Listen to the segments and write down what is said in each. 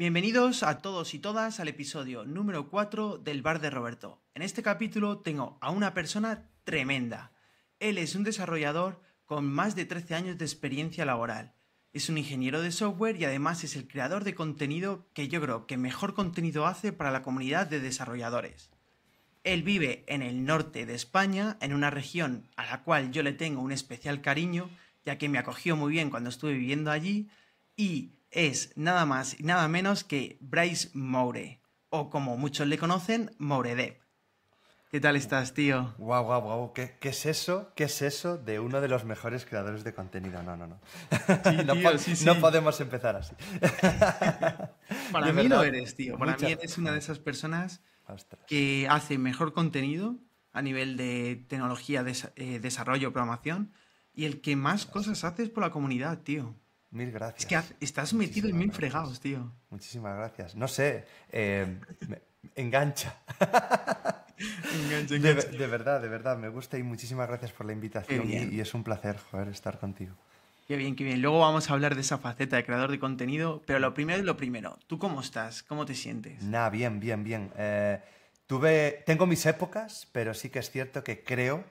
Bienvenidos a todos y todas al episodio número 4 del Bar de Roberto. En este capítulo tengo a una persona tremenda. Él es un desarrollador con más de 13 años de experiencia laboral. Es un ingeniero de software y además es el creador de contenido que yo creo que mejor contenido hace para la comunidad de desarrolladores. Él vive en el norte de España, en una región a la cual yo le tengo un especial cariño, ya que me acogió muy bien cuando estuve viviendo allí, y es nada más y nada menos que Bryce Moure, o como muchos le conocen, Mouredev. ¿Qué tal estás, tío? Guau, guau, guau. ¿Qué, es eso? ¿Qué es eso de uno de los mejores creadores de contenido? No, no, no. no, podemos empezar así. Para mí lo eres, tío. Para mí eres una de esas personas que hace mejor contenido a nivel de tecnología, eh, desarrollo, programación y el que más cosas cosas haces por la comunidad, tío. Mil gracias. Es que estás metido en mil fregados, tío. Muchísimas gracias. No sé, eh, engancha. engancha, De, verdad, de verdad, me gusta y muchísimas gracias por la invitación y, es un placer, joder, estar contigo. Qué bien, qué bien. Luego vamos a hablar de esa faceta de creador de contenido, pero lo primero es lo primero. ¿Tú cómo estás? ¿Cómo te sientes? nada bien, bien, bien. Eh, tuve, tengo mis épocas, pero sí que es cierto que creo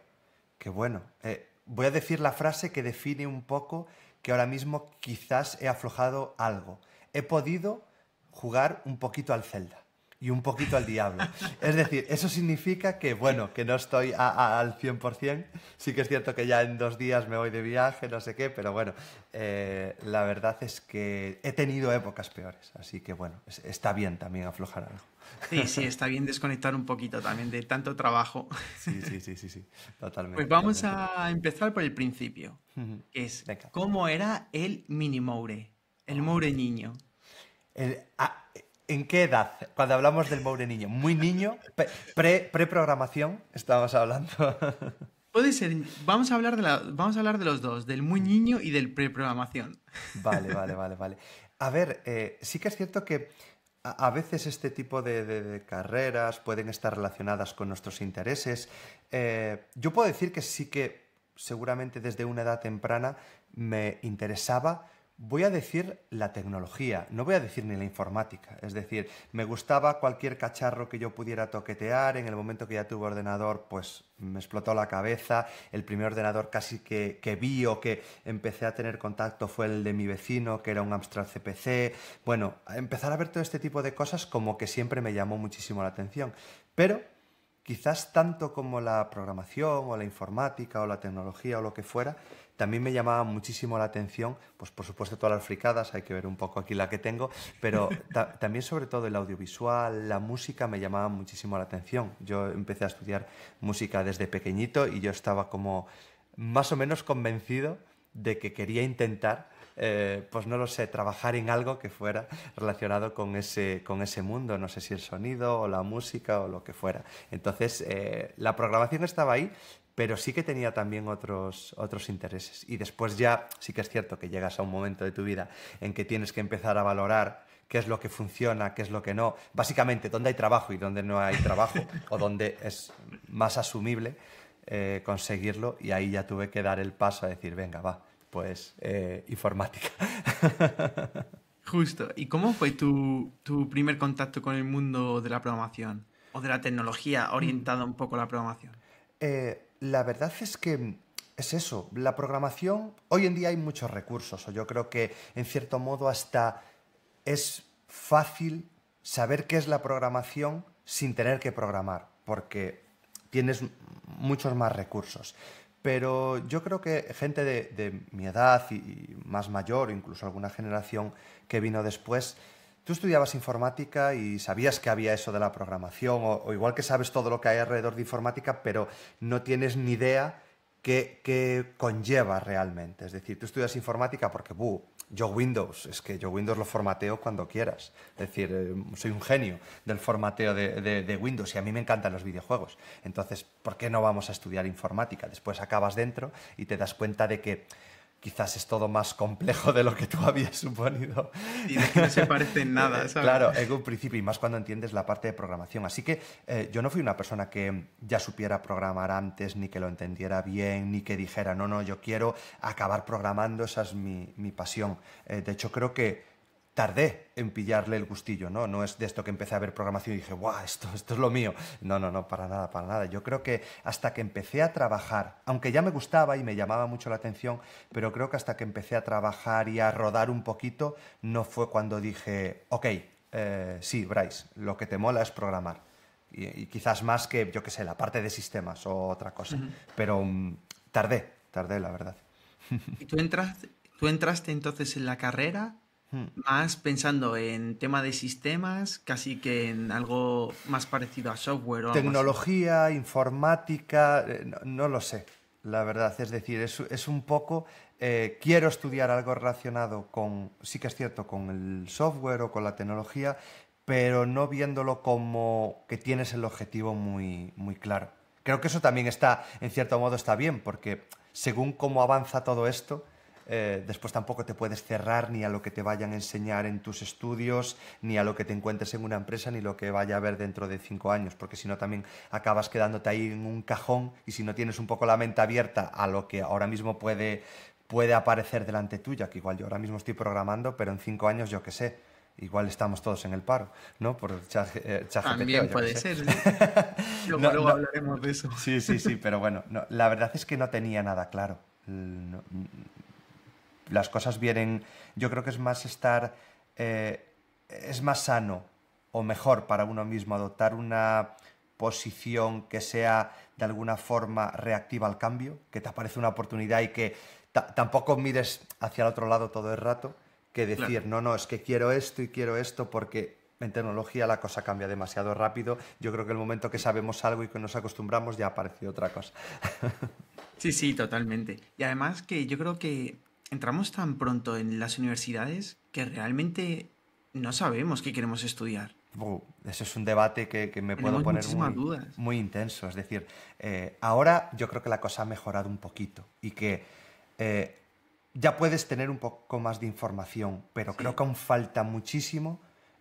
que, bueno, eh, voy a decir la frase que define un poco que ahora mismo quizás he aflojado algo. He podido jugar un poquito al Zelda y un poquito al diablo. Es decir, eso significa que, bueno, que no estoy al 100%, sí que es cierto que ya en dos días me voy de viaje, no sé qué, pero bueno, eh, la verdad es que he tenido épocas peores, así que bueno, está bien también aflojar algo. Sí, sí, está bien desconectar un poquito también de tanto trabajo. Sí, sí, sí, sí, sí. totalmente. Pues vamos a empezar por el principio, que es cómo era el mini Moure, el ah. Moure niño. Ah, ¿En qué edad? Cuando hablamos del Moure niño, muy niño, pre-programación, hablando. Puede ser, vamos a, hablar de los dos, del muy mm. niño y del pre-programación. Vale, vale, vale, vale. A ver, eh, sí que es cierto que a, veces este tipo de, carreras pueden estar relacionadas con nuestros intereses. Eh, yo puedo decir que sí que seguramente desde una edad temprana me interesaba voy a decir la tecnología, no voy a decir ni la informática. Es decir, me gustaba cualquier cacharro que yo pudiera toquetear. En el momento que ya tuve ordenador, pues me explotó la cabeza. El primer ordenador casi que, que vi o que empecé a tener contacto fue el de mi vecino, que era un Amstrad CPC. Bueno, empezar a ver todo este tipo de cosas como que siempre me llamó muchísimo la atención. Pero quizás tanto como la programación o la informática o la tecnología o lo que fuera, también me llamaba muchísimo la atención, pues por supuesto todas las fricadas, hay que ver un poco aquí la que tengo, pero también sobre todo el audiovisual, la música me llamaba muchísimo la atención. Yo empecé a estudiar música desde pequeñito y yo estaba como más o menos convencido de que quería intentar eh, pues no lo sé, trabajar en algo que fuera relacionado con ese, con ese mundo, no sé si el sonido o la música o lo que fuera. Entonces, eh, la programación estaba ahí, pero sí que tenía también otros, otros intereses. Y después ya sí que es cierto que llegas a un momento de tu vida en que tienes que empezar a valorar qué es lo que funciona, qué es lo que no. Básicamente, dónde hay trabajo y dónde no hay trabajo, o dónde es más asumible eh, conseguirlo. Y ahí ya tuve que dar el paso a decir, venga, va, pues eh, informática. Justo. ¿Y cómo fue tu, tu, primer contacto con el mundo de la programación o de la tecnología orientada un poco a la programación? Eh, la verdad es que es eso, la programación, hoy en día hay muchos recursos, yo creo que en cierto modo hasta es fácil saber qué es la programación sin tener que programar, porque tienes muchos más recursos. Pero yo creo que gente de, mi edad y, más mayor, incluso alguna generación que vino después, tú estudiabas informática y sabías que había eso de la programación, o, igual que sabes todo lo que hay alrededor de informática, pero no tienes ni idea qué, conlleva realmente. Es decir, tú estudias informática porque, buh, yo Windows, es que yo Windows lo formateo cuando quieras. Es decir, eh, soy un genio del formateo de, Windows y a mí me encantan los videojuegos. Entonces, ¿por qué no vamos a estudiar informática? Después acabas dentro y te das cuenta de que quizás es todo más complejo de lo que tú habías suponido. Y de que no se parece en nada, eh, ¿sabes? Claro, en un principio, y más cuando entiendes la parte de programación. Así que eh, yo no fui una persona que ya supiera programar antes, ni que lo entendiera bien, ni que dijera, no, no, yo quiero acabar programando, esa es mi, mi pasión. Eh, de hecho, creo que tardé en pillarle el gustillo, ¿no? No es de esto que empecé a ver programación y dije, ¡guau! Esto, esto es lo mío. No, no, no, para nada, para nada. Yo creo que hasta que empecé a trabajar, aunque ya me gustaba y me llamaba mucho la atención, pero creo que hasta que empecé a trabajar y a rodar un poquito, no fue cuando dije, ok, eh, sí, Bryce, lo que te mola es programar. Y, quizás más que, yo qué sé, la parte de sistemas o otra cosa. Pero mm, tardé, tardé, la verdad. ¿Y tú entraste entonces en la carrera Hmm. Más pensando en tema de sistemas, casi que en algo más parecido a software. O Tecnología, informática, eh, no, lo sé, la verdad. Es decir, es, es un poco, eh, quiero estudiar algo relacionado con, sí que es cierto, con el software o con la tecnología, pero no viéndolo como que tienes el objetivo muy, muy claro. Creo que eso también está, en cierto modo, está bien, porque según cómo avanza todo esto, eh, después tampoco te puedes cerrar ni a lo que te vayan a enseñar en tus estudios, ni a lo que te encuentres en una empresa, ni lo que vaya a haber dentro de cinco años, porque si no también acabas quedándote ahí en un cajón y si no tienes un poco la mente abierta a lo que ahora mismo puede, puede aparecer delante tuya, que igual yo ahora mismo estoy programando, pero en cinco años yo qué sé, igual estamos todos en el paro, ¿no? Eh, también puede ser. luego, hablaremos de eso. Sí, sí, sí, pero bueno, la verdad es que no tenía nada claro las cosas vienen, yo creo que es más estar, eh, es más sano o mejor para uno mismo adoptar una posición que sea de alguna forma reactiva al cambio, que te aparece una oportunidad y que tampoco mires hacia el otro lado todo el rato, que decir, no, no, es que quiero esto y quiero esto porque en tecnología la cosa cambia demasiado rápido. Yo creo que el momento que sabemos algo y que nos acostumbramos ya aparece otra cosa. Sí, sí, totalmente. Y además que yo creo que entramos tan pronto en las universidades que realmente no sabemos qué queremos estudiar. eso es un debate que, me puedo poner muy, intenso. Es decir, eh, ahora yo creo que la cosa ha mejorado un poquito y que eh, ya puedes tener un poco más de información, pero creo que aún falta muchísimo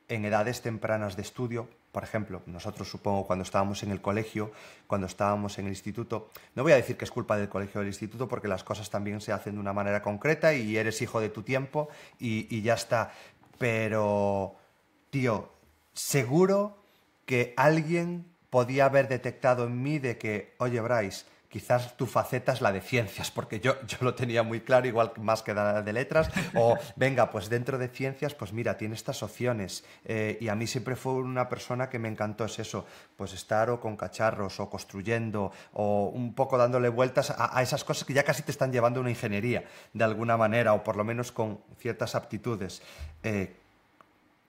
en edades tempranas de estudio por ejemplo, nosotros supongo cuando estábamos en el colegio, cuando estábamos en el instituto, no voy a decir que es culpa del colegio o del instituto porque las cosas también se hacen de una manera concreta y eres hijo de tu tiempo y, ya está. Pero, tío, seguro que alguien podía haber detectado en mí de que, oye Bryce, quizás tu faceta es la de ciencias, porque yo, yo lo tenía muy claro, igual más que la de letras, o venga, pues dentro de ciencias, pues mira, tiene estas opciones. Eh, y a mí siempre fue una persona que me encantó es eso, pues estar o con cacharros, o construyendo, o un poco dándole vueltas a, esas cosas que ya casi te están llevando a una ingeniería, de alguna manera, o por lo menos con ciertas aptitudes. Eh,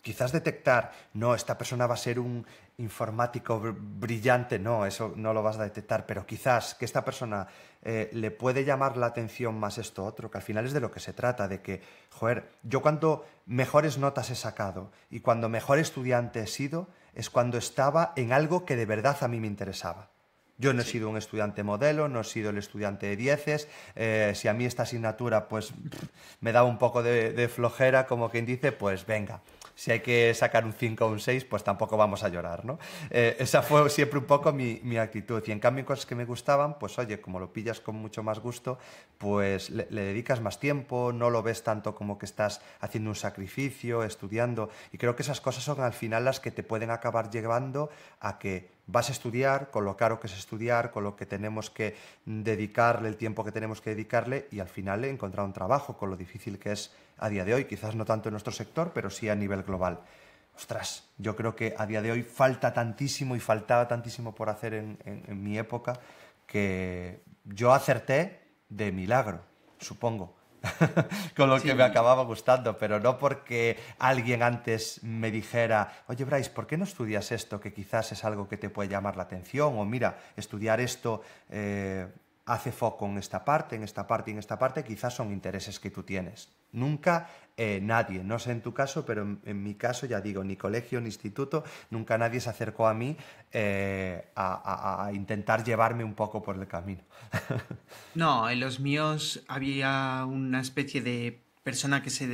quizás detectar, no, esta persona va a ser un informático brillante, no, eso no lo vas a detectar, pero quizás que esta persona eh, le puede llamar la atención más esto otro, que al final es de lo que se trata, de que, joder, yo cuando mejores notas he sacado y cuando mejor estudiante he sido, es cuando estaba en algo que de verdad a mí me interesaba. Yo no he sido un estudiante modelo, no he sido el estudiante de dieces. Eh, si a mí esta asignatura pues me da un poco de flojera, como quien dice, pues venga, si hay que sacar un 5 o un 6, pues tampoco vamos a llorar, ¿no? Eh, esa fue siempre un poco mi, actitud. Y en cambio, cosas que me gustaban, pues oye, como lo pillas con mucho más gusto, pues le dedicas más tiempo, no lo ves tanto como que estás haciendo un sacrificio, estudiando. Y creo que esas cosas son al final las que te pueden acabar llevando a que vas a estudiar, con lo caro que es estudiar, con lo que tenemos que dedicarle, el tiempo que tenemos que dedicarle y al final encontrar un trabajo, con lo difícil que es a día de hoy, quizás no tanto en nuestro sector, pero sí a nivel global. Ostras, yo creo que a día de hoy falta tantísimo y faltaba tantísimo por hacer en mi época que yo acerté de milagro, supongo con lo que me acababa gustando, pero no porque alguien antes me dijera, oye Bryce, ¿por qué no estudias esto? Que quizás es algo que te puede llamar la atención, o mira, estudiar esto eh, hace foco en esta parte, en esta parte y en esta parte, quizás son intereses que tú tienes. Nunca eh, nadie. No sé en tu caso, pero en, mi caso, ya digo, ni colegio, ni instituto, nunca nadie se acercó a mí eh, a, intentar llevarme un poco por el camino. no, en los míos había una especie de persona que se,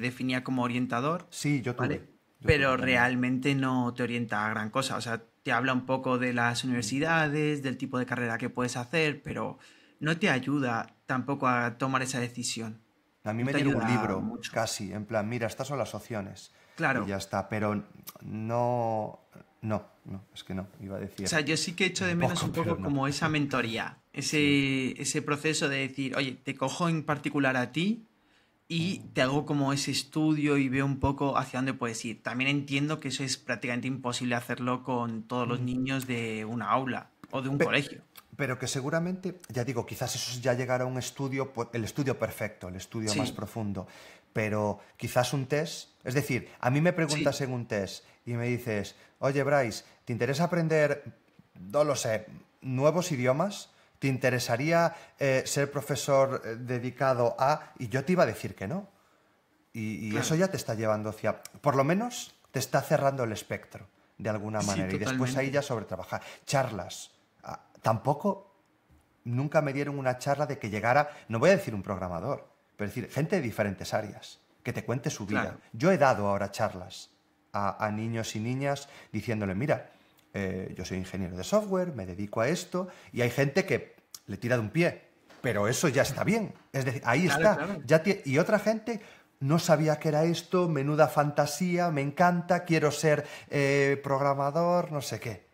definía como orientador. Sí, yo tuve. pero realmente no te orienta a gran cosa. O sea, te habla un poco de las universidades, del tipo de carrera que puedes hacer, pero no te ayuda tampoco a tomar esa decisión. A mí me tiene un libro, casi, en plan, mira, estas son las opciones. Claro. Y ya está, pero no, no, no, es que no, iba a decir. O sea, yo sí que he hecho de menos un poco, como esa mentoría, ese, ese proceso de decir, oye, te cojo en particular a ti y mm. te hago como ese estudio y veo un poco hacia dónde puedes ir. También entiendo que eso es prácticamente imposible hacerlo con todos los mm. niños de una aula o de un colegio pero que seguramente, ya digo, quizás eso ya llegará a un estudio, el estudio perfecto, el estudio más profundo, pero quizás un test, es decir, a mí me preguntas en un test y me dices, oye Bryce, ¿te interesa aprender, no lo sé, nuevos idiomas? ¿Te interesaría eh, ser profesor eh, dedicado a...? Y yo te iba a decir que no. Y, eso ya te está llevando hacia... Por lo menos te está cerrando el espectro, de alguna manera. y después ahí ya sobre trabajar. Charlas tampoco nunca me dieron una charla de que llegara, no voy a decir un programador, pero decir, gente de diferentes áreas, que te cuente su vida. Yo he dado ahora charlas a, niños y niñas diciéndole, mira, eh, yo soy ingeniero de software, me dedico a esto, y hay gente que le tira de un pie, pero eso ya está bien. Es decir, ahí está. y otra gente, no sabía que era esto, menuda fantasía, me encanta, quiero ser eh, programador, no sé qué.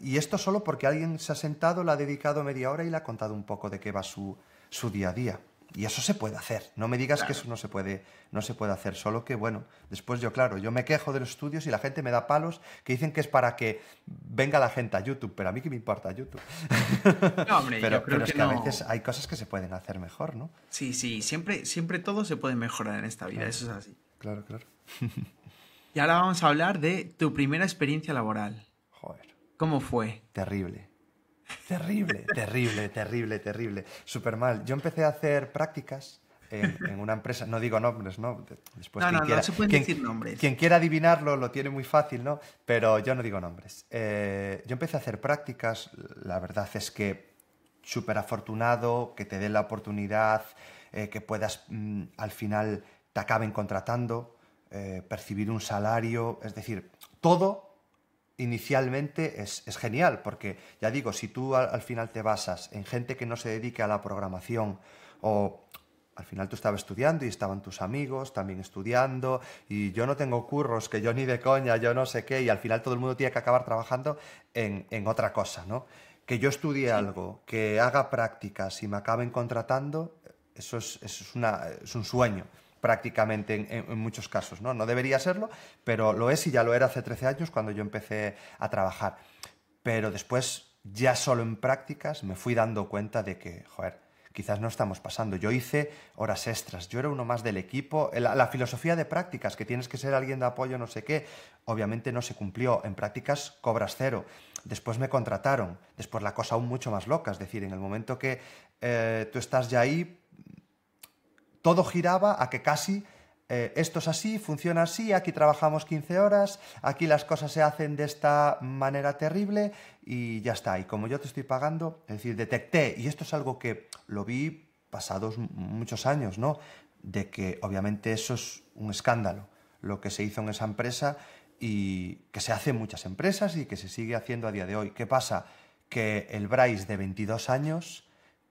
Y, esto solo porque alguien se ha sentado, le ha dedicado media hora y le ha contado un poco de qué va su, su día a día. Y eso se puede hacer. No me digas que eso no se puede, no se puede hacer. Solo que, bueno, después yo, claro, yo me quejo de los estudios y la gente me da palos que dicen que es para que venga la gente a YouTube, pero a mí que me importa YouTube. No, hombre, pero, creo es que, a veces hay cosas que se pueden hacer mejor, ¿no? Sí, sí, siempre, siempre todo se puede mejorar en esta vida, eso es así. Claro, claro. Y ahora vamos a hablar de tu primera experiencia laboral. ¿Cómo fue? Terrible. Terrible, terrible, terrible, terrible. Súper mal. Yo empecé a hacer prácticas en, una empresa, no digo nombres, ¿no? Después, no, quien no, quiera, no se pueden decir nombres. Quien quiera adivinarlo lo tiene muy fácil, ¿no? Pero yo no digo nombres. Eh, yo empecé a hacer prácticas, la verdad es que súper afortunado, que te den la oportunidad, eh, que puedas mm, al final te acaben contratando, eh, percibir un salario, es decir, todo inicialmente es, genial, porque ya digo, si tú al, final te basas en gente que no se dedique a la programación o... Al final tú estabas estudiando y estaban tus amigos también estudiando y yo no tengo curros, que yo ni de coña, yo no sé qué, y al final todo el mundo tiene que acabar trabajando en, otra cosa, ¿no? Que yo estudie algo, que haga prácticas y me acaben contratando, eso es, es un sueño prácticamente en, muchos casos. ¿no? no debería serlo, pero lo es y ya lo era hace 13 años cuando yo empecé a trabajar. Pero después, ya solo en prácticas, me fui dando cuenta de que, joder, quizás no estamos pasando. Yo hice horas extras, yo era uno más del equipo. La, filosofía de prácticas, que tienes que ser alguien de apoyo, no sé qué, obviamente no se cumplió. En prácticas cobras cero. Después me contrataron. Después la cosa aún mucho más loca. Es decir, en el momento que eh, tú estás ya ahí, todo giraba a que casi eh, esto es así, funciona así, aquí trabajamos 15 horas, aquí las cosas se hacen de esta manera terrible y ya está. Y como yo te estoy pagando, es decir, detecté, y esto es algo que lo vi pasados muchos años, ¿no? De que obviamente eso es un escándalo, lo que se hizo en esa empresa y que se hace en muchas empresas y que se sigue haciendo a día de hoy. ¿Qué pasa? Que el Bryce de 22 años,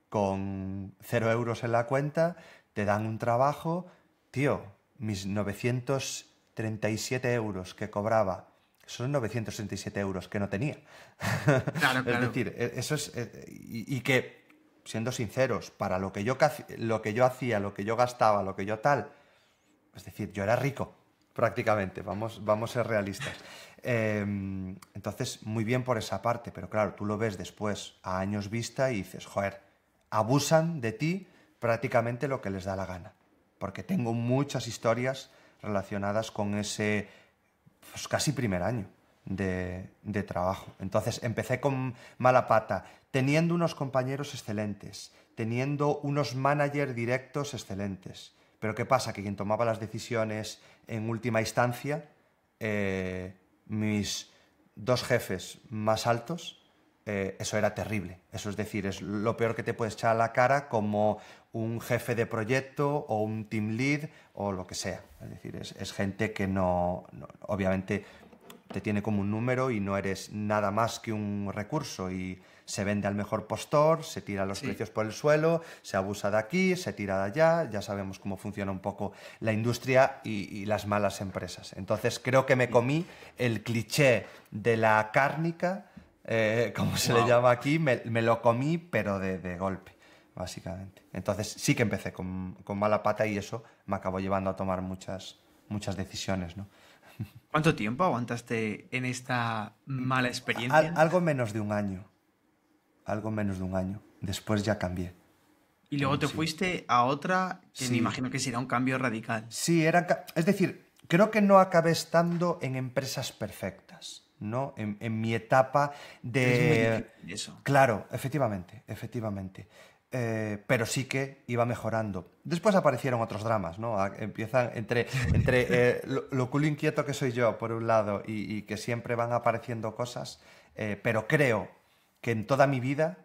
con cero euros en la cuenta, te dan un trabajo, tío, mis 937 euros que cobraba son 937 euros que no tenía. Claro, claro. es decir, e, eso es. E, y, que, siendo sinceros, para lo que, yo, lo que yo hacía, lo que yo gastaba, lo que yo tal, es decir, yo era rico, prácticamente, vamos, vamos a ser realistas. Em, entonces, muy bien por esa parte, pero claro, tú lo ves después, a años vista, y dices, joder, abusan de ti prácticamente lo que les da la gana, porque tengo muchas historias relacionadas con ese pues, casi primer año de, trabajo. Entonces empecé con mala pata, teniendo unos compañeros excelentes, teniendo unos managers directos excelentes. Pero ¿qué pasa? Que quien tomaba las decisiones en última instancia, eh, mis dos jefes más altos, eh, eso era terrible. Eso es decir, es lo peor que te puedes echar a la cara como un jefe de proyecto o un team lead o lo que sea. Es decir, es, gente que no, obviamente te tiene como un número y no eres nada más que un recurso y se vende al mejor postor, se tira los precios por el suelo, se abusa de aquí, se tira de allá, ya sabemos cómo funciona un poco la industria y, las malas empresas. Entonces creo que me comí el cliché de la cárnica, eh, como se le llama aquí, me, lo comí pero de golpe básicamente. Entonces sí que empecé con, mala pata y eso me acabó llevando a tomar muchas, muchas decisiones, ¿no? ¿Cuánto tiempo aguantaste en esta mala experiencia? algo menos de un año. Algo menos de un año. Después ya cambié. Y luego te fuiste a otra que me imagino que será un cambio radical. Sí, era. Es decir, creo que no acabé estando en empresas perfectas, ¿no? En, mi etapa de. Claro, efectivamente, efectivamente. Eh, pero sí que iba mejorando. Después aparecieron otros dramas, ¿no? Ah, empiezan entre, entre eh, lo, culo inquieto que soy yo, por un lado, y, que siempre van apareciendo cosas, eh, pero creo que en toda mi vida,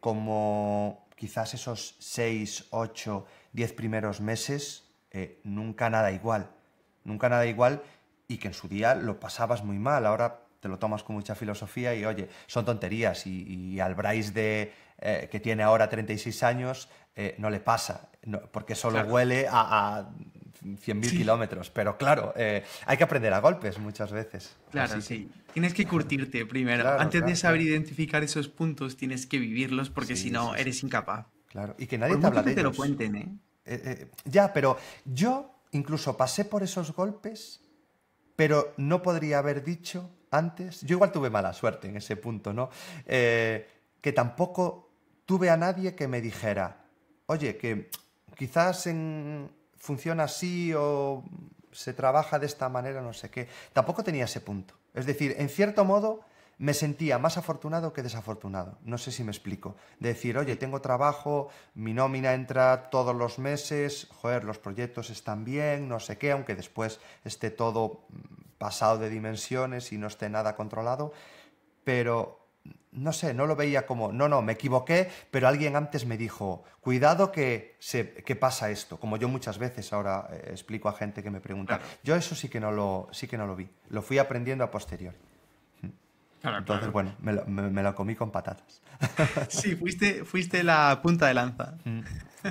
como quizás esos 6, 8, 10 primeros meses, nunca nada igual. Nunca nada igual y que en su día lo pasabas muy mal. Ahora te lo tomas con mucha filosofía y oye, son tonterías y, al de eh, que tiene ahora 36 años, eh, no le pasa, porque solo huele a, 100.000 kilómetros. Pero claro, eh, hay que aprender a golpes muchas veces. Claro, sí. Tienes que curtirte primero. Antes de saber identificar esos puntos, tienes que vivirlos, porque si no, eres incapaz. Claro, y que nadie te lo cuenten, ¿eh? Ya, pero yo incluso pasé por esos golpes, pero no podría haber dicho antes, yo igual tuve mala suerte en ese punto, ¿no? que tampoco tuve a nadie que me dijera, oye, que quizás en... funciona así o se trabaja de esta manera, no sé qué. Tampoco tenía ese punto. Es decir, en cierto modo me sentía más afortunado que desafortunado. No sé si me explico. decir, oye, tengo trabajo, mi nómina entra todos los meses, joder, los proyectos están bien, no sé qué, aunque después esté todo pasado de dimensiones y no esté nada controlado. Pero no sé, no lo veía como, no, no, me equivoqué, pero alguien antes me dijo, cuidado que, se, que pasa esto, como yo muchas veces ahora eh, explico a gente que me pregunta. Yo eso sí que, no lo, sí que no lo vi, lo fui aprendiendo a posteriori. Entonces, bueno, me lo, comí con patatas. Sí, fuiste, fuiste la punta de lanza. Mm,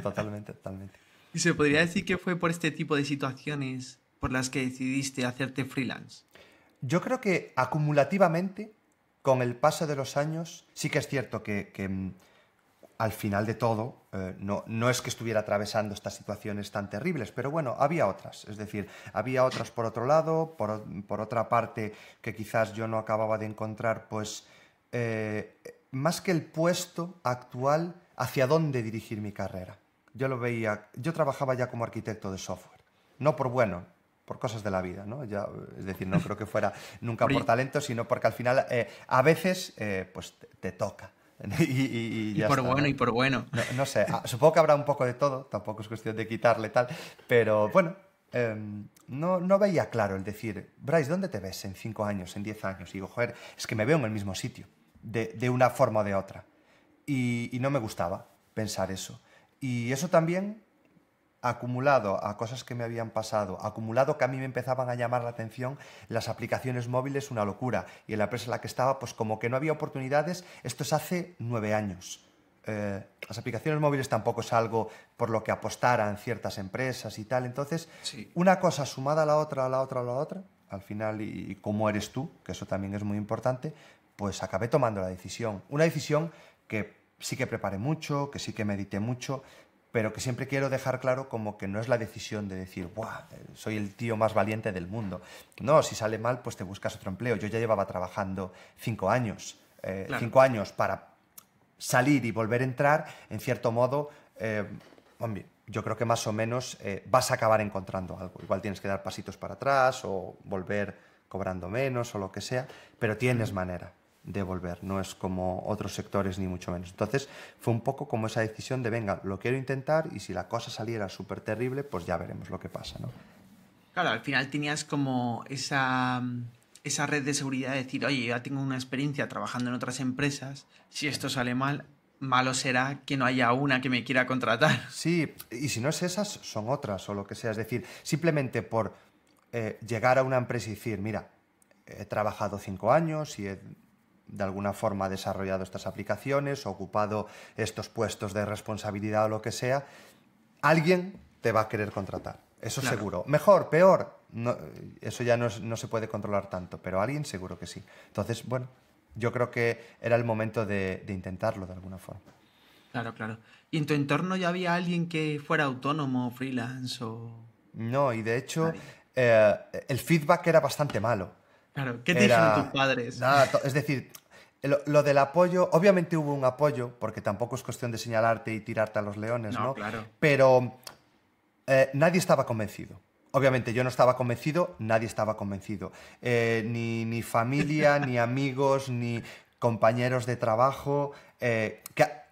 totalmente, totalmente. ¿Y se podría decir que fue por este tipo de situaciones por las que decidiste hacerte freelance? Yo creo que acumulativamente con el paso de los años, sí que es cierto que, mm, al final de todo, eh, no, no, es que estuviera atravesando estas situaciones tan terribles, pero bueno, había otras. Es decir, había otras por otro lado, por, otra parte, que quizás yo no acababa de encontrar, pues, eh, más que el puesto actual, hacia dónde dirigir mi carrera. Yo lo veía, yo trabajaba ya como arquitecto de software. No por bueno, por cosas de la vida, ¿no? Ya, es decir, no creo que fuera nunca por talento, sino porque al final eh, a veces eh, pues te, toca. y, por bueno, y por bueno. No, sé, ah, supongo que habrá un poco de todo, tampoco es cuestión de quitarle tal, pero bueno, em, no, no veía claro el decir, Bryce, ¿dónde te ves en cinco años, en diez años? Y digo, joder, es que me veo en el mismo sitio, de una forma o de otra. y no me gustaba pensar eso. Y eso también acumulado a cosas que me habían pasado, acumulado que a mí me empezaban a llamar la atención las aplicaciones móviles, una locura. Y en la empresa en la que estaba, pues como que no había oportunidades, esto es hace nueve años. Eh, las aplicaciones móviles tampoco es algo por lo que apostaran ciertas empresas y tal. Entonces, una cosa sumada a la otra, a la otra, a la otra, al final, y, y cómo eres tú, que eso también es muy importante, pues acabé tomando la decisión. Una decisión que sí que preparé mucho, que sí que medité mucho, pero que siempre quiero dejar claro como que no es la decisión de decir, ¡buah! Soy el tío más valiente del mundo. No, si sale mal, pues te buscas otro empleo. Yo ya llevaba trabajando cinco años, eh, cinco años para salir y volver a entrar, en cierto modo, eh, hombre, yo creo que más o menos eh, vas a acabar encontrando algo. Igual tienes que dar pasitos para atrás o volver cobrando menos o lo que sea, pero tienes manera devolver, no es como otros sectores ni mucho menos. Entonces fue un poco como esa decisión de, venga, lo quiero intentar y si la cosa saliera súper terrible, pues ya veremos lo que pasa, ¿no? Claro, al final tenías como esa, esa red de seguridad de decir, oye, ya tengo una experiencia trabajando en otras empresas, si esto sale mal, malo será que no haya una que me quiera contratar. Sí, y si no es esas, son otras o lo que sea. Es decir, simplemente por eh, llegar a una empresa y decir, mira, he trabajado cinco años y he de alguna forma ha desarrollado estas aplicaciones, o ocupado estos puestos de responsabilidad o lo que sea, alguien te va a querer contratar. Eso seguro. Mejor, peor, eso ya no, se puede controlar tanto, pero alguien seguro que sí. Entonces, bueno, yo creo que era el momento de, intentarlo de alguna forma. Claro, claro. ¿Y en tu entorno ya había alguien que fuera autónomo, freelance o...? No, y de hecho eh, el feedback era bastante malo. Claro, ¿qué te tus padres? Nada, es decir, lo, del apoyo, obviamente hubo un apoyo, porque tampoco es cuestión de señalarte y tirarte a los leones, ¿no? Claro. Pero eh, nadie estaba convencido. Obviamente yo no estaba convencido, nadie estaba convencido. Eh, ni, familia, ni amigos, ni compañeros de trabajo. Eh,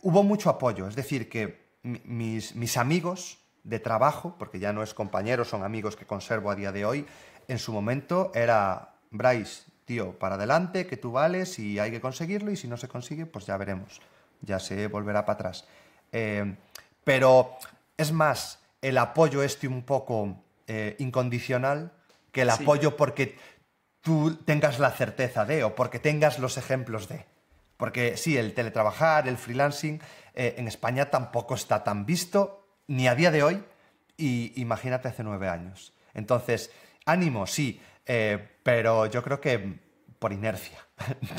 hubo mucho apoyo, es decir, que mis, mis amigos de trabajo, porque ya no es compañero, son amigos que conservo a día de hoy, en su momento era Bryce, tío, para adelante, que tú vales y hay que conseguirlo y si no se consigue, pues ya veremos, ya se volverá para atrás. Eh, pero es más el apoyo este un poco eh, incondicional que el apoyo porque tú tengas la certeza de o porque tengas los ejemplos de. Porque sí, el teletrabajar, el freelancing, eh, en España tampoco está tan visto, ni a día de hoy, y imagínate hace nueve años. Entonces, ánimo, sí, eh, pero yo creo que por inercia,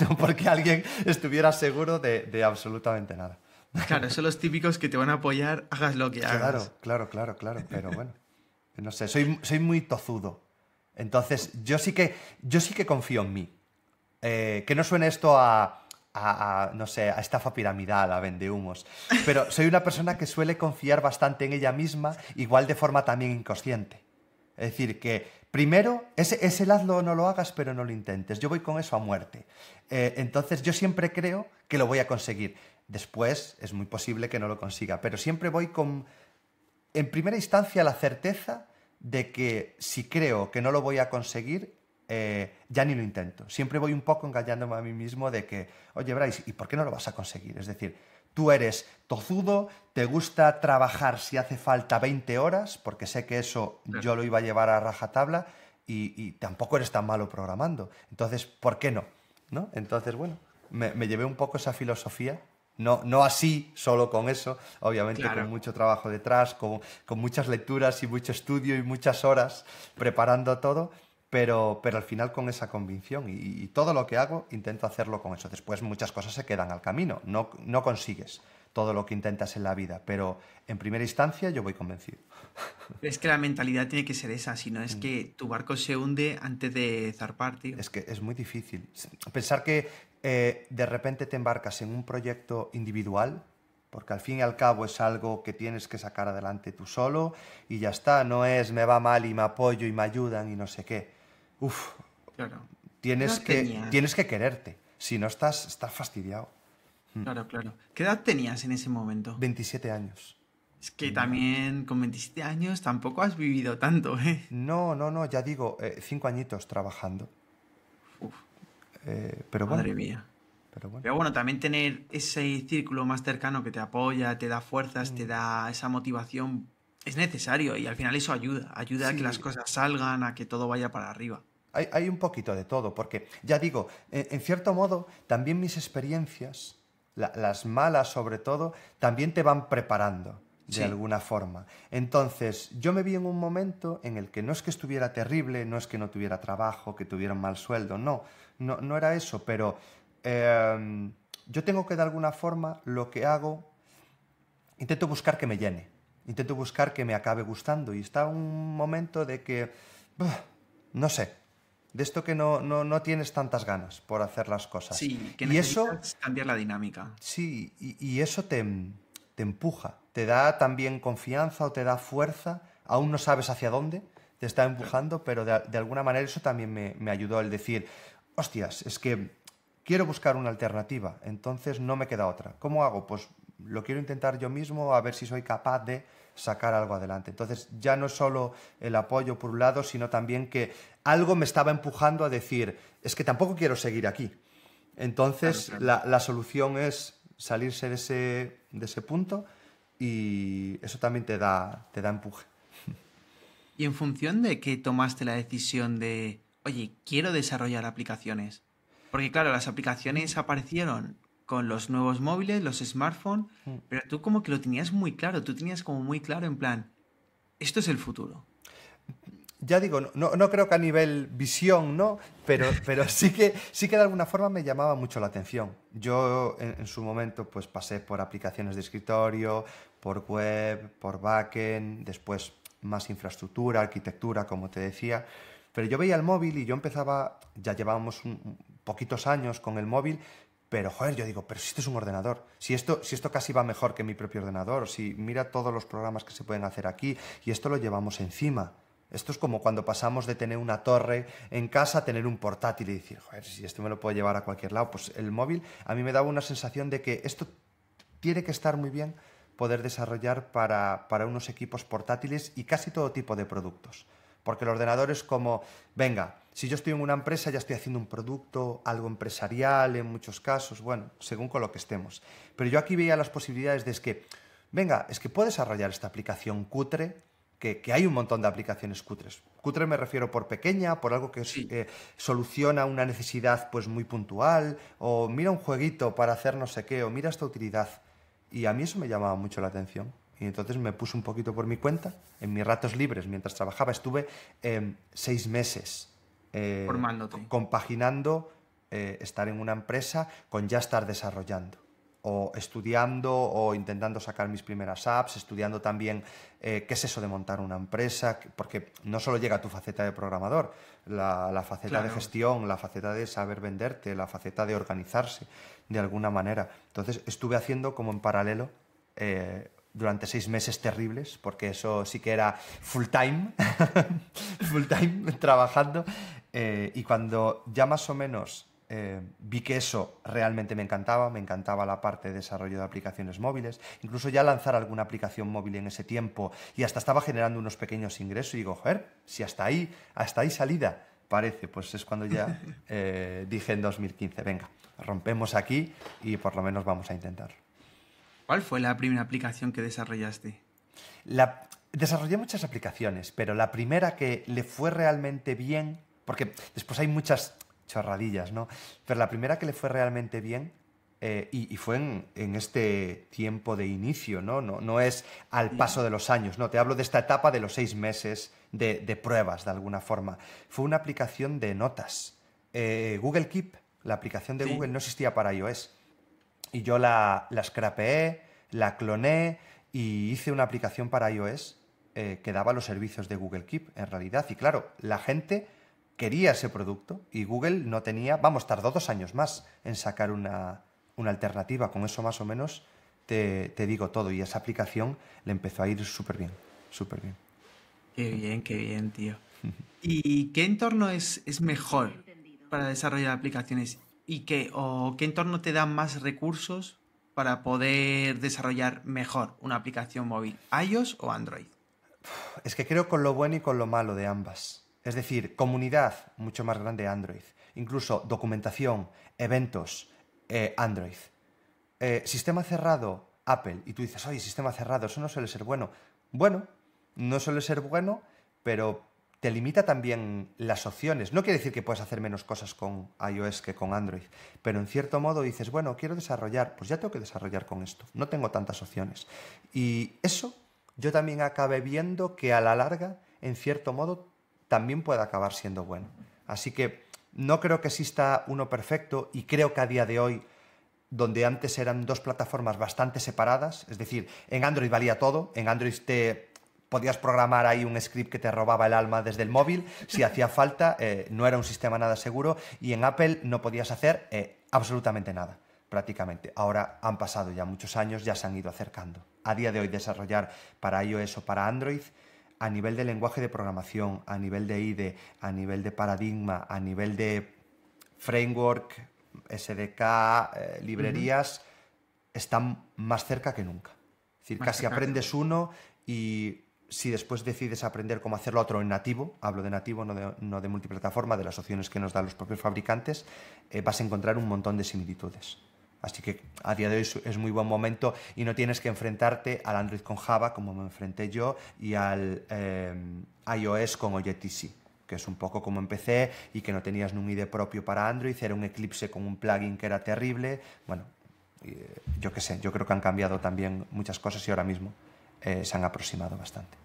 no porque alguien estuviera seguro de, absolutamente nada. Claro, son los típicos que te van a apoyar, hagas lo que hagas. Claro, claro, claro, claro, pero bueno, no sé, soy, soy muy tozudo. Entonces, yo sí que, yo sí que confío en mí. Eh, que no suene esto a, no sé, a estafa piramidal, a vendehumos. Pero soy una persona que suele confiar bastante en ella misma, igual de forma también inconsciente. Es decir, que Primero, ese, es el hazlo no lo hagas, pero no lo intentes. Yo voy con eso a muerte. Eh, entonces, yo siempre creo que lo voy a conseguir. Después, es muy posible que no lo consiga, pero siempre voy con, en primera instancia, la certeza de que si creo que no lo voy a conseguir, eh, ya ni lo intento. Siempre voy un poco engañándome a mí mismo de que, oye, Bryce, ¿y por qué no lo vas a conseguir? Es decir, Tú eres tozudo, te gusta trabajar si hace falta 20 horas, porque sé que eso yo lo iba a llevar a rajatabla, y, tampoco eres tan malo programando. Entonces, ¿por qué no? ¿No? Entonces, bueno, me, llevé un poco esa filosofía no, no, así, solo con eso, obviamente con mucho trabajo detrás, con, con, muchas lecturas y mucho estudio y muchas horas preparando todo, pero, pero al final con esa convicción y, todo lo que hago intento hacerlo con eso. Después muchas cosas se quedan al camino, no, no consigues todo lo que intentas en la vida, pero en primera instancia yo voy convencido. Es que la mentalidad tiene que ser esa, si no es mm. que tu barco se hunde antes de zarpar, Es que es muy difícil. Pensar que eh, de repente te embarcas en un proyecto individual, porque al fin y al cabo es algo que tienes que sacar adelante tú solo y ya está, no es me va mal y me apoyo y me ayudan y no sé qué. Uf, claro. tienes, que, tienes que quererte. Si no estás, estás fastidiado. Mm. Claro, claro. ¿Qué edad tenías en ese momento? 27 años. Es que también con 27 años tampoco has vivido tanto, ¿eh? No, no, no, ya digo, 5 eh, cinco añitos trabajando. Uf. Eh, pero Madre mía. Pero bueno. pero bueno. también tener ese círculo más cercano que te apoya, te da fuerzas, te mm. da esa motivación, es necesario y al final eso ayuda, ayuda a que las cosas salgan, a que todo vaya para arriba. Hay, un poquito de todo, porque ya digo, en, cierto modo, también mis experiencias, las malas sobre todo, también te van preparando de alguna forma. Entonces, yo me vi en un momento en el que no es que estuviera terrible, no es que no tuviera trabajo, que tuviera mal sueldo, no, no, era eso, pero em, yo tengo que de alguna forma lo que hago, intento buscar que me llene, intento buscar que me acabe gustando y está un momento de que, no sé, de esto que no, no, tienes tantas ganas por hacer las cosas. Sí, que y eso, cambiar la dinámica. Sí, y, eso te, te, empuja, te da también confianza o te da fuerza, aún no sabes hacia dónde, te está empujando, pero de, alguna manera eso también me, me ayudó el decir, hostias, es que quiero buscar una alternativa, entonces no me queda otra. ¿Cómo hago? Pues lo quiero intentar yo mismo a ver si soy capaz de sacar algo adelante. Entonces ya no solo el apoyo por un lado, sino también que algo me estaba empujando a decir, es que tampoco quiero seguir aquí. Entonces La, solución es salirse de ese, de ese punto y eso también te da, te da empuje. Y en función de que tomaste la decisión de, oye, quiero desarrollar aplicaciones, porque claro, las aplicaciones aparecieron con los nuevos móviles, los smartphones, mm. pero tú como que lo tenías muy claro, tú tenías como muy claro en plan, esto es el futuro. Ya digo, no, creo que a nivel visión, ¿no? Pero, pero sí, que, sí que de alguna forma me llamaba mucho la atención. Yo en, su momento pues pasé por aplicaciones de escritorio, por web, por backend, después más infraestructura, arquitectura, como te decía. Pero yo veía el móvil y yo empezaba, ya llevábamos un, poquitos años con el móvil, pero, joder, yo digo, pero si esto es un ordenador, si esto, si esto casi va mejor que mi propio ordenador, si mira todos los programas que se pueden hacer aquí y esto lo llevamos encima. Esto es como cuando pasamos de tener una torre en casa a tener un portátil y decir, joder, si esto me lo puedo llevar a cualquier lado. Pues el móvil a mí me daba una sensación de que esto tiene que estar muy bien poder desarrollar para, para unos equipos portátiles y casi todo tipo de productos. Porque el ordenador es como, venga, si yo estoy en una empresa, ya estoy haciendo un producto, algo empresarial en muchos casos, bueno, según con lo que estemos. Pero yo aquí veía las posibilidades de es que, venga, es que puedo desarrollar esta aplicación cutre, que, hay un montón de aplicaciones cutres. Cutre me refiero por pequeña, por algo que eh, soluciona una necesidad pues muy puntual, o mira un jueguito para hacer no sé qué, o mira esta utilidad. Y a mí eso me llamaba mucho la atención. Y entonces me puse un poquito por mi cuenta, en mis ratos libres, mientras trabajaba. Estuve eh, seis meses eh, formando compaginando eh, estar en una empresa con ya estar desarrollando o estudiando o intentando sacar mis primeras apps, estudiando también eh, qué es eso de montar una empresa, porque no solo llega tu faceta de programador, la, faceta de gestión, la faceta de saber venderte, la faceta de organizarse de alguna manera. Entonces estuve haciendo como en paralelo durante seis meses terribles, porque eso sí que era full time, full time trabajando, eh, y cuando ya más o menos eh, vi que eso realmente me encantaba, me encantaba la parte de desarrollo de aplicaciones móviles, incluso ya lanzar alguna aplicación móvil en ese tiempo y hasta estaba generando unos pequeños ingresos y digo, joder, si hasta ahí, hasta ahí salida parece, pues es cuando ya eh, dije en 2015, venga, rompemos aquí y por lo menos vamos a intentar. ¿Cuál fue la primera aplicación que desarrollaste? La, desarrollé muchas aplicaciones, pero la primera que le fue realmente bien porque después hay muchas chorradillas, ¿no? Pero la primera que le fue realmente bien eh, y, fue en, este tiempo de inicio, ¿no? ¿no? No es al paso de los años, ¿no? Te hablo de esta etapa de los seis meses de, pruebas, de alguna forma. Fue una aplicación de notas. Eh, Google Keep, la aplicación de Google no existía para iOS. Y yo la, scrapeé, la cloné y hice una aplicación para iOS eh, que daba los servicios de Google Keep, en realidad. Y claro, la gente quería ese producto y Google no tenía, vamos, tardó dos años más en sacar una, alternativa. Con eso más o menos te, digo todo. Y esa aplicación le empezó a ir súper bien, súper bien. Qué bien, qué bien, tío. ¿Y qué entorno es, es mejor para desarrollar aplicaciones? ¿Y qué, o qué entorno te da más recursos para poder desarrollar mejor una aplicación móvil? ¿iOS o Android? Es que creo con lo bueno y con lo malo de ambas. Es decir, comunidad mucho más grande Android. Incluso documentación, eventos, eh, Android. Eh, sistema cerrado, Apple. Y tú dices, oye, sistema cerrado, eso no suele ser bueno. Bueno, no suele ser bueno, pero te limita también las opciones. No quiere decir que puedas hacer menos cosas con iOS que con Android, pero en cierto modo dices, bueno, quiero desarrollar, pues ya tengo que desarrollar con esto, no tengo tantas opciones. Y eso yo también acabé viendo que a la larga, en cierto modo, también puede acabar siendo bueno. Así que no creo que exista uno perfecto y creo que a día de hoy, donde antes eran dos plataformas bastante separadas, es decir, en Android valía todo, en Android te podías programar ahí un script que te robaba el alma desde el móvil, si hacía falta, eh, no era un sistema nada seguro, y en Apple no podías hacer eh, absolutamente nada, prácticamente. Ahora han pasado ya muchos años, ya se han ido acercando. A día de hoy desarrollar para iOS o para Android a nivel de lenguaje de programación, a nivel de IDE, a nivel de paradigma, a nivel de framework, SDK, eh, librerías, están más cerca que nunca. Es decir, casi aprendes uno y si después decides aprender cómo hacerlo otro en nativo, hablo de nativo, no de, no de multiplataforma, de las opciones que nos dan los propios fabricantes, eh, vas a encontrar un montón de similitudes. Así que a día de hoy es muy buen momento y no tienes que enfrentarte al Android con Java como me enfrenté yo y al eh, iOS con OJTC, que es un poco como empecé y que no tenías un IDE propio para Android, era un Eclipse con un plugin que era terrible. Bueno, eh, yo qué sé, yo creo que han cambiado también muchas cosas y ahora mismo eh, se han aproximado bastante.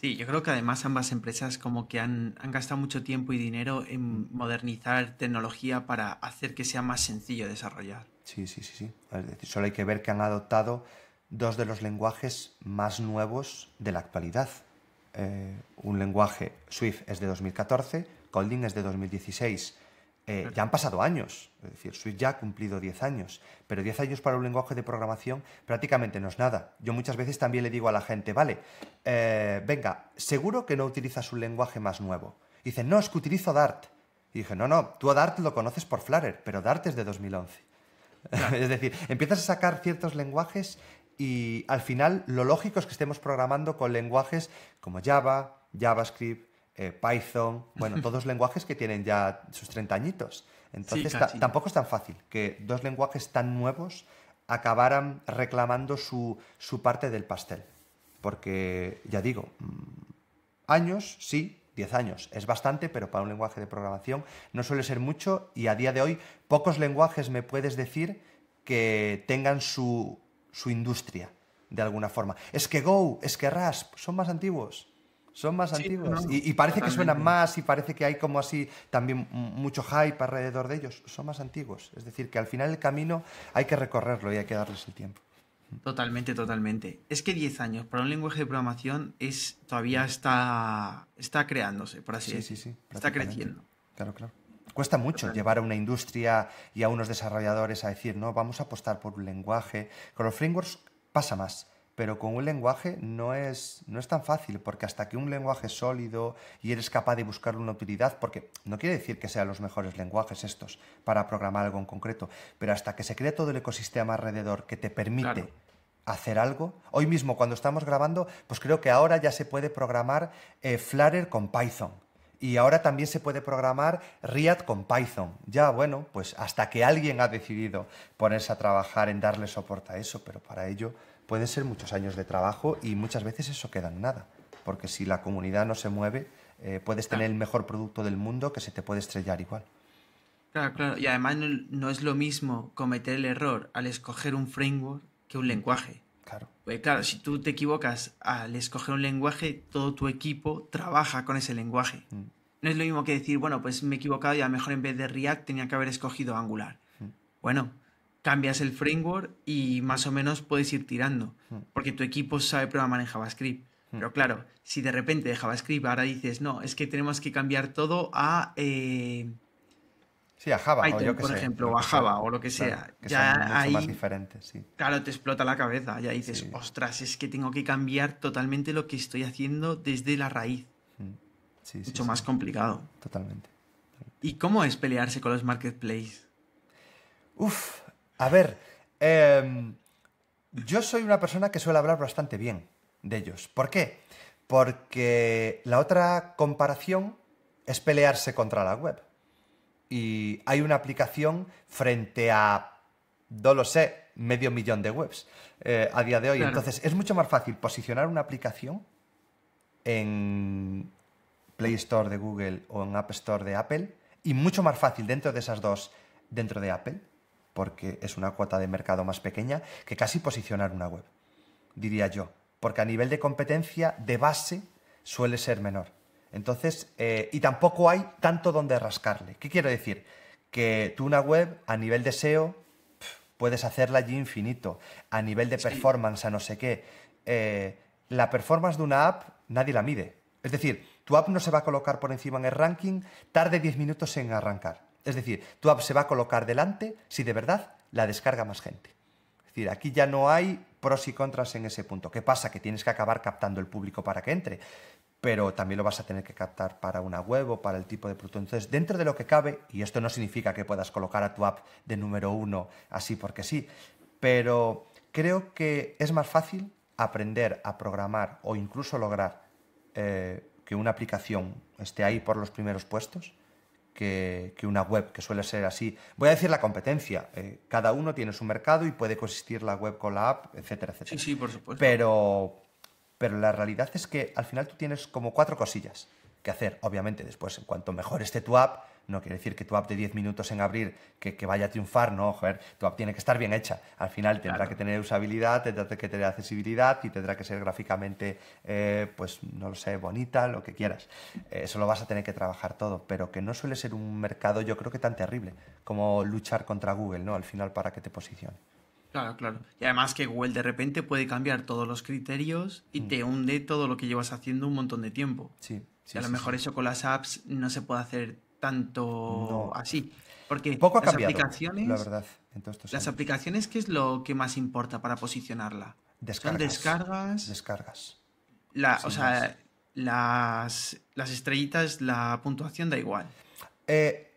Sí, yo creo que además ambas empresas como que han, gastado mucho tiempo y dinero en modernizar tecnología para hacer que sea más sencillo desarrollar. Sí, sí, sí, sí. Es decir, solo hay que ver que han adoptado dos de los lenguajes más nuevos de la actualidad. Eh, un lenguaje, Swift es de 2014, Colding es de 2016. Eh, ya han pasado años, es decir, Swift ya ha cumplido 10 años, pero 10 años para un lenguaje de programación prácticamente no es nada. Yo muchas veces también le digo a la gente, vale, eh, venga, seguro que no utilizas un lenguaje más nuevo. Dice, dicen, no, es que utilizo Dart. Y dije, no, no, tú a Dart lo conoces por Flutter, pero Dart es de 2011. es decir, empiezas a sacar ciertos lenguajes y al final lo lógico es que estemos programando con lenguajes como Java, JavaScript, eh, Python, bueno, todos lenguajes que tienen ya sus 30 añitos. Entonces tampoco es tan fácil que dos lenguajes tan nuevos acabaran reclamando su, su parte del pastel. Porque, ya digo, mm, años, sí, 10 años. Es bastante, pero para un lenguaje de programación no suele ser mucho y a día de hoy pocos lenguajes me puedes decir que tengan su, su industria de alguna forma. Es que Go, es que Rasp, son más antiguos. Son más antiguos. y, parece que suenan más y parece que hay como así también mucho hype alrededor de ellos. Son más antiguos. Es decir, que al final el camino hay que recorrerlo y hay que darles el tiempo. Totalmente, totalmente. Es que 10 años para un lenguaje de programación es todavía está, está creándose, por así decirlo. Sí, sí, sí, está creciendo. Claro, claro. Cuesta mucho llevar a una industria y a unos desarrolladores a decir, no, vamos a apostar por un lenguaje. Con los frameworks pasa más pero con un lenguaje no es, no es tan fácil, porque hasta que un lenguaje es sólido y eres capaz de buscar una utilidad, porque no quiere decir que sean los mejores lenguajes estos para programar algo en concreto, pero hasta que se crea todo el ecosistema alrededor que te permite hacer algo, hoy mismo cuando estamos grabando, pues creo que ahora ya se puede programar eh, Flutter con Python. Y ahora también se puede programar React con Python. Ya, bueno, pues hasta que alguien ha decidido ponerse a trabajar en darle soporte a eso, pero para ello pueden ser muchos años de trabajo y muchas veces eso queda en nada, porque si la comunidad no se mueve, eh, puedes tener el mejor producto del mundo que se te puede estrellar igual. Claro, claro, y además no, es lo mismo cometer el error al escoger un framework que un lenguaje. Claro. claro, si tú te equivocas al escoger un lenguaje, todo tu equipo trabaja con ese lenguaje. Mm. No es lo mismo que decir, bueno, pues me he equivocado y a lo mejor en vez de React tenía que haber escogido Angular. Mm. Bueno, cambias el framework y más o menos puedes ir tirando, hmm. porque tu equipo sabe programar en JavaScript. Hmm. Pero claro, si de repente de JavaScript ahora dices, no, es que tenemos que cambiar todo a... Eh, sí, a Java, por ejemplo, o a Java, o lo que sea. ya diferentes, sí. Claro, te explota la cabeza, ya dices, ostras, es que tengo que cambiar totalmente lo que estoy haciendo desde la raíz. Hmm. mucho más complicado. Totalmente. ¿Y cómo es pelearse con los marketplaces? Uf, a ver, em, yo soy una persona que suele hablar bastante bien de ellos. ¿Por qué? Porque la otra comparación es pelearse contra la web. Y hay una aplicación frente a, no lo sé, medio millón de webs eh, a día de hoy. Entonces es mucho más fácil posicionar una aplicación en Play Store de Google o en App Store de Apple y mucho más fácil dentro de esas dos, dentro de Apple, porque es una cuota de mercado más pequeña que casi posicionar una web, diría yo, porque a nivel de competencia de base suele ser menor. Entonces, eh, y tampoco hay tanto donde rascarle. ¿Qué quiero decir? Que tú una web a nivel de SEO puedes hacerla allí infinito, a nivel de performance, a no sé qué. Eh, la performance de una app nadie la mide. Es decir, tu app no se va a colocar por encima en el ranking, tarde 10 minutos en arrancar. Es decir, tu app se va a colocar delante si de verdad la descarga más gente. Es decir, aquí ya no hay pros y contras en ese punto. ¿Qué pasa? Que tienes que acabar captando el público para que entre, pero también lo vas a tener que captar para una web o para el tipo de producto. Entonces, dentro de lo que cabe, y esto no significa que puedas colocar a tu app de número uno así porque sí, pero creo que es más fácil aprender a programar o incluso lograr eh, que una aplicación esté ahí por los primeros puestos que, una web, que suele ser así. Voy a decir la competencia. Eh, cada uno tiene su mercado y puede coexistir la web con la app, etcétera, etcétera. Sí, sí, por supuesto. Pero, pero la realidad es que al final tú tienes como cuatro cosillas que hacer. Obviamente, después, en cuanto mejor esté tu app, no quiere decir que tu app de 10 minutos en abrir, que, vaya a triunfar, no, joder, tu app tiene que estar bien hecha. Al final tendrá que tener usabilidad, tendrá que tener accesibilidad y tendrá que ser gráficamente, eh, pues no lo sé, bonita, lo que quieras. Eh, eso lo vas a tener que trabajar todo, pero que no suele ser un mercado yo creo que tan terrible como luchar contra Google, ¿no? Al final para que te posicione. Claro, claro. Y además que Google de repente puede cambiar todos los criterios y mm. te hunde todo lo que llevas haciendo un montón de tiempo. Sí. a lo mejor eso con las apps no se puede hacer tanto así. Porque las aplicaciones. verdad, Las aplicaciones, ¿qué es lo que más importa para posicionarla? Descargas. Son descargas. o sea, las, estrellitas, la puntuación da igual. Eh,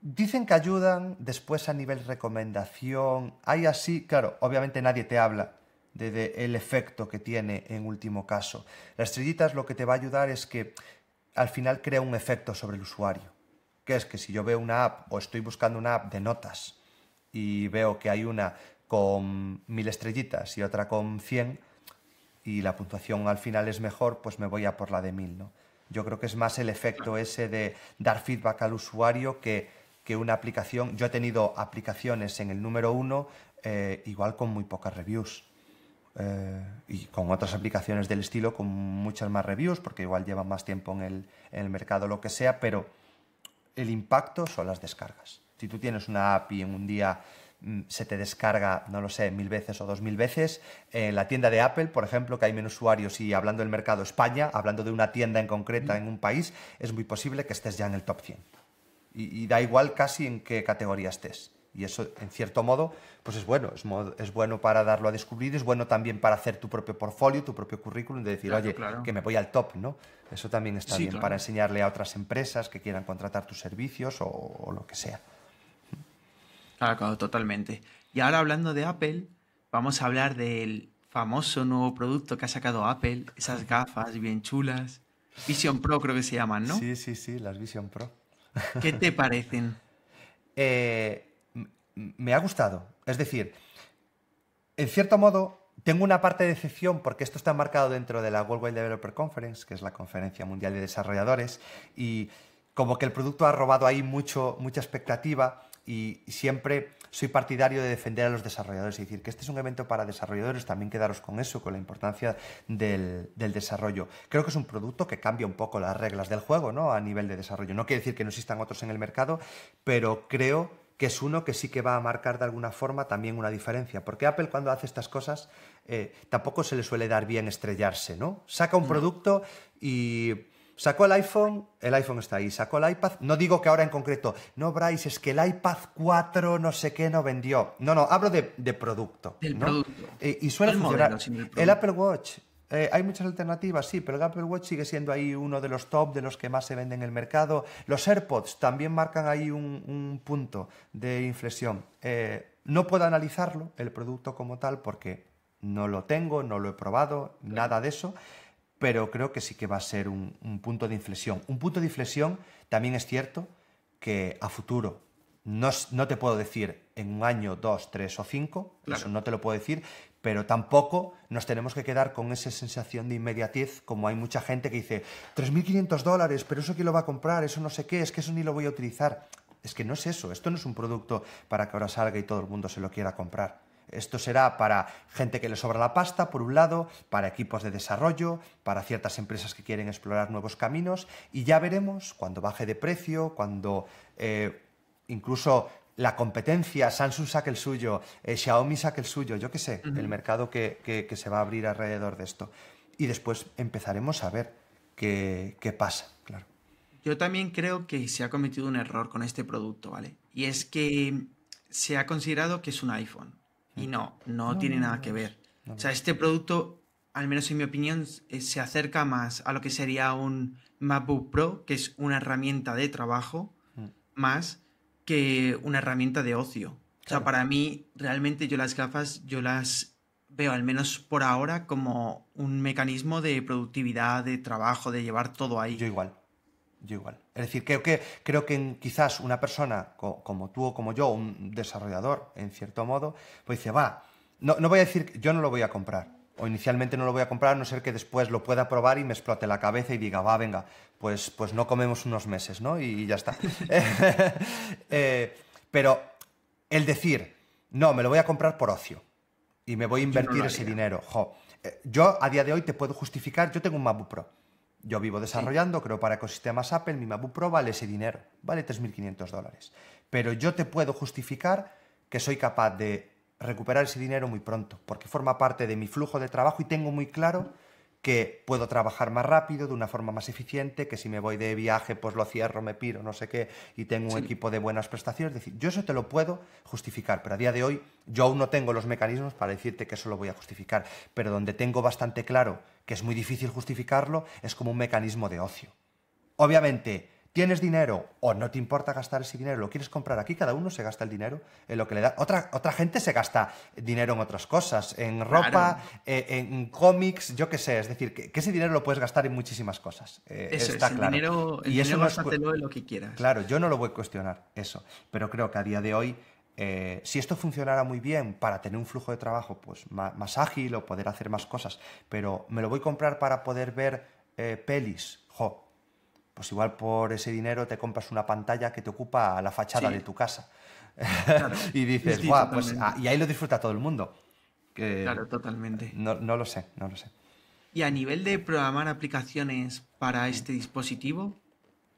dicen que ayudan después a nivel recomendación. Hay así, claro, obviamente nadie te habla del el efecto que tiene en último caso. Las estrellitas lo que te va a ayudar es que al final crea un efecto sobre el usuario que es que si yo veo una app o estoy buscando una app de notas y veo que hay una con mil estrellitas y otra con cien y la puntuación al final es mejor, pues me voy a por la de mil, ¿no? Yo creo que es más el efecto ese de dar feedback al usuario que, una aplicación. Yo he tenido aplicaciones en el número uno, eh, igual con muy pocas reviews. Eh, y con otras aplicaciones del estilo, con muchas más reviews, porque igual llevan más tiempo en el, en el mercado, lo que sea, pero el impacto son las descargas. Si tú tienes una app y en un día mm, se te descarga, no lo sé, mil veces o dos mil veces. En la tienda de Apple, por ejemplo, que hay menos usuarios y hablando del mercado España, hablando de una tienda en concreta en un país, es muy posible que estés ya en el top 100. y da igual casi en qué categoría estés. Y eso, en cierto modo, pues es bueno. Es, bueno para darlo a descubrir, es bueno también para hacer tu propio portfolio, tu propio currículum, de decir, oye, que me voy al top, ¿no? Eso también está bien para enseñarle a otras empresas que quieran contratar tus servicios o, o lo que sea. Claro, totalmente. Y ahora hablando de Apple, vamos a hablar del famoso nuevo producto que ha sacado Apple, esas gafas bien chulas. Vision Pro creo que se llaman, ¿no? Sí, sí, sí, las Vision Pro. ¿Qué te parecen? Eh, me ha gustado. Es decir, en cierto modo, tengo una parte de decepción porque esto está marcado dentro de la World Developer Conference, que es la Conferencia Mundial de Desarrolladores, y como que el producto ha robado ahí mucho, mucha expectativa y siempre soy partidario de defender a los desarrolladores y decir que este es un evento para desarrolladores, también quedaros con eso, con la importancia del, desarrollo. Creo que es un producto que cambia un poco las reglas del juego ¿no? a nivel de desarrollo. No quiere decir que no existan otros en el mercado, pero creo que es uno que sí que va a marcar de alguna forma también una diferencia. Porque Apple cuando hace estas cosas eh, tampoco se le suele dar bien estrellarse, ¿no? Saca un producto y sacó el iPhone, el iPhone está ahí, sacó el iPad, no digo que ahora en concreto, no Bryce, es que el iPad 4 no sé qué no vendió. No, no, hablo de, producto. Del producto. Eh, y suele funcionar. el Apple Watch eh, hay muchas alternativas, sí, pero el Apple Watch sigue siendo ahí uno de los top, de los que más se venden en el mercado. Los AirPods también marcan ahí un, punto de inflexión. Eh, no puedo analizarlo, el producto como tal, porque no lo tengo, no lo he probado, nada de eso, pero creo que sí que va a ser un, punto de inflexión. Un punto de inflexión también es cierto que a futuro no, te puedo decir en un año, dos, tres o cinco, eso no te lo puedo decir, pero tampoco nos tenemos que quedar con esa sensación de inmediatez, como hay mucha gente que dice, 3.500 dólares, pero eso quién lo va a comprar, eso no sé qué, es que eso ni lo voy a utilizar. Es que no es eso, esto no es un producto para que ahora salga y todo el mundo se lo quiera comprar. Esto será para gente que le sobra la pasta, por un lado, para equipos de desarrollo, para ciertas empresas que quieren explorar nuevos caminos, y ya veremos cuando baje de precio, cuando... Eh, incluso la competencia, Samsung saque el suyo, eh, Xiaomi saque el suyo, yo qué sé, el mercado que, se va a abrir alrededor de esto. Y después empezaremos a ver qué, pasa, claro. Yo también creo que se ha cometido un error con este producto, ¿vale? Y es que se ha considerado que es un iPhone. Y mm. no, no, tiene nada que ver. o sea, este producto, al menos en mi opinión, eh, se acerca más a lo que sería un MacBook Pro, que es una herramienta de trabajo, mm. más que una herramienta de ocio. O sea, para mí, realmente yo las gafas, yo las veo, al menos por ahora, como un mecanismo de productividad, de trabajo, de llevar todo ahí. Yo igual. Yo igual. Es decir, creo que, creo que quizás una persona como tú o como yo, un desarrollador, en cierto modo, pues dice, va, no, no voy a decir, yo no lo voy a comprar, o inicialmente no lo voy a comprar, a no ser que después lo pueda probar y me explote la cabeza y diga, va, venga, pues, pues no comemos unos meses, ¿no? Y, ya está. Eh, pero el decir, no, me lo voy a comprar por ocio y me voy a invertir ese dinero, jo. Eh, yo a día de hoy te puedo justificar, yo tengo un MacBook Pro. Yo vivo desarrollando, creo, para ecosistemas Apple, mi MacBook Pro vale ese dinero, vale 3.500 dólares. Pero yo te puedo justificar que soy capaz de recuperar ese dinero muy pronto, porque forma parte de mi flujo de trabajo y tengo muy claro que puedo trabajar más rápido, de una forma más eficiente, que si me voy de viaje, pues lo cierro, me piro, no sé qué, y tengo un equipo de buenas prestaciones. Es decir, yo eso te lo puedo justificar, pero a día de hoy yo aún no tengo los mecanismos para decirte que eso lo voy a justificar. Pero donde tengo bastante claro que es muy difícil justificarlo, es como un mecanismo de ocio. Obviamente, tienes dinero o no te importa gastar ese dinero, lo quieres comprar aquí, cada uno se gasta el dinero en lo que le da. Otra, otra gente se gasta dinero en otras cosas, en ropa, e, en cómics, yo qué sé. Es decir, que, ese dinero lo puedes gastar en muchísimas cosas. Eh, eso está claro. dinero, y eso no es, lo que quieras. Claro, yo no lo voy a cuestionar, eso. Pero creo que a día de hoy. Eh, si esto funcionara muy bien para tener un flujo de trabajo pues, más, ágil o poder hacer más cosas, pero me lo voy a comprar para poder ver eh, pelis, jo, pues igual por ese dinero te compras una pantalla que te ocupa la fachada de tu casa. y dices, guau, pues ah, y ahí lo disfruta todo el mundo. claro, totalmente. No, lo sé, no lo sé. Y a nivel de programar aplicaciones para este dispositivo,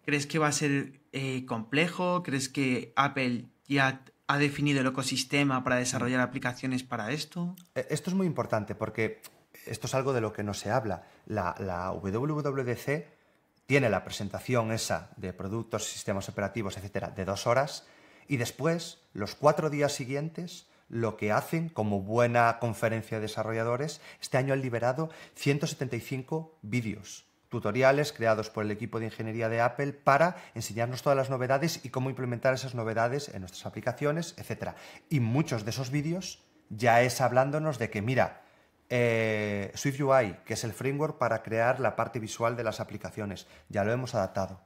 ¿crees que va a ser eh, complejo? ¿Crees que Apple ya ha definido el ecosistema para desarrollar aplicaciones para esto? E, esto es muy importante porque esto es algo de lo que no se habla. La, la WWDC tiene la presentación esa de productos, sistemas operativos, etcétera, de dos horas, y después, los cuatro días siguientes, lo que hacen como buena conferencia de desarrolladores, este año han liberado 175 vídeos, tutoriales creados por el equipo de ingeniería de Apple para enseñarnos todas las novedades y cómo implementar esas novedades en nuestras aplicaciones, etcétera. Y muchos de esos vídeos ya es hablándonos de que, mira, eh, SwiftUI, que es el framework para crear la parte visual de las aplicaciones. Ya lo hemos adaptado.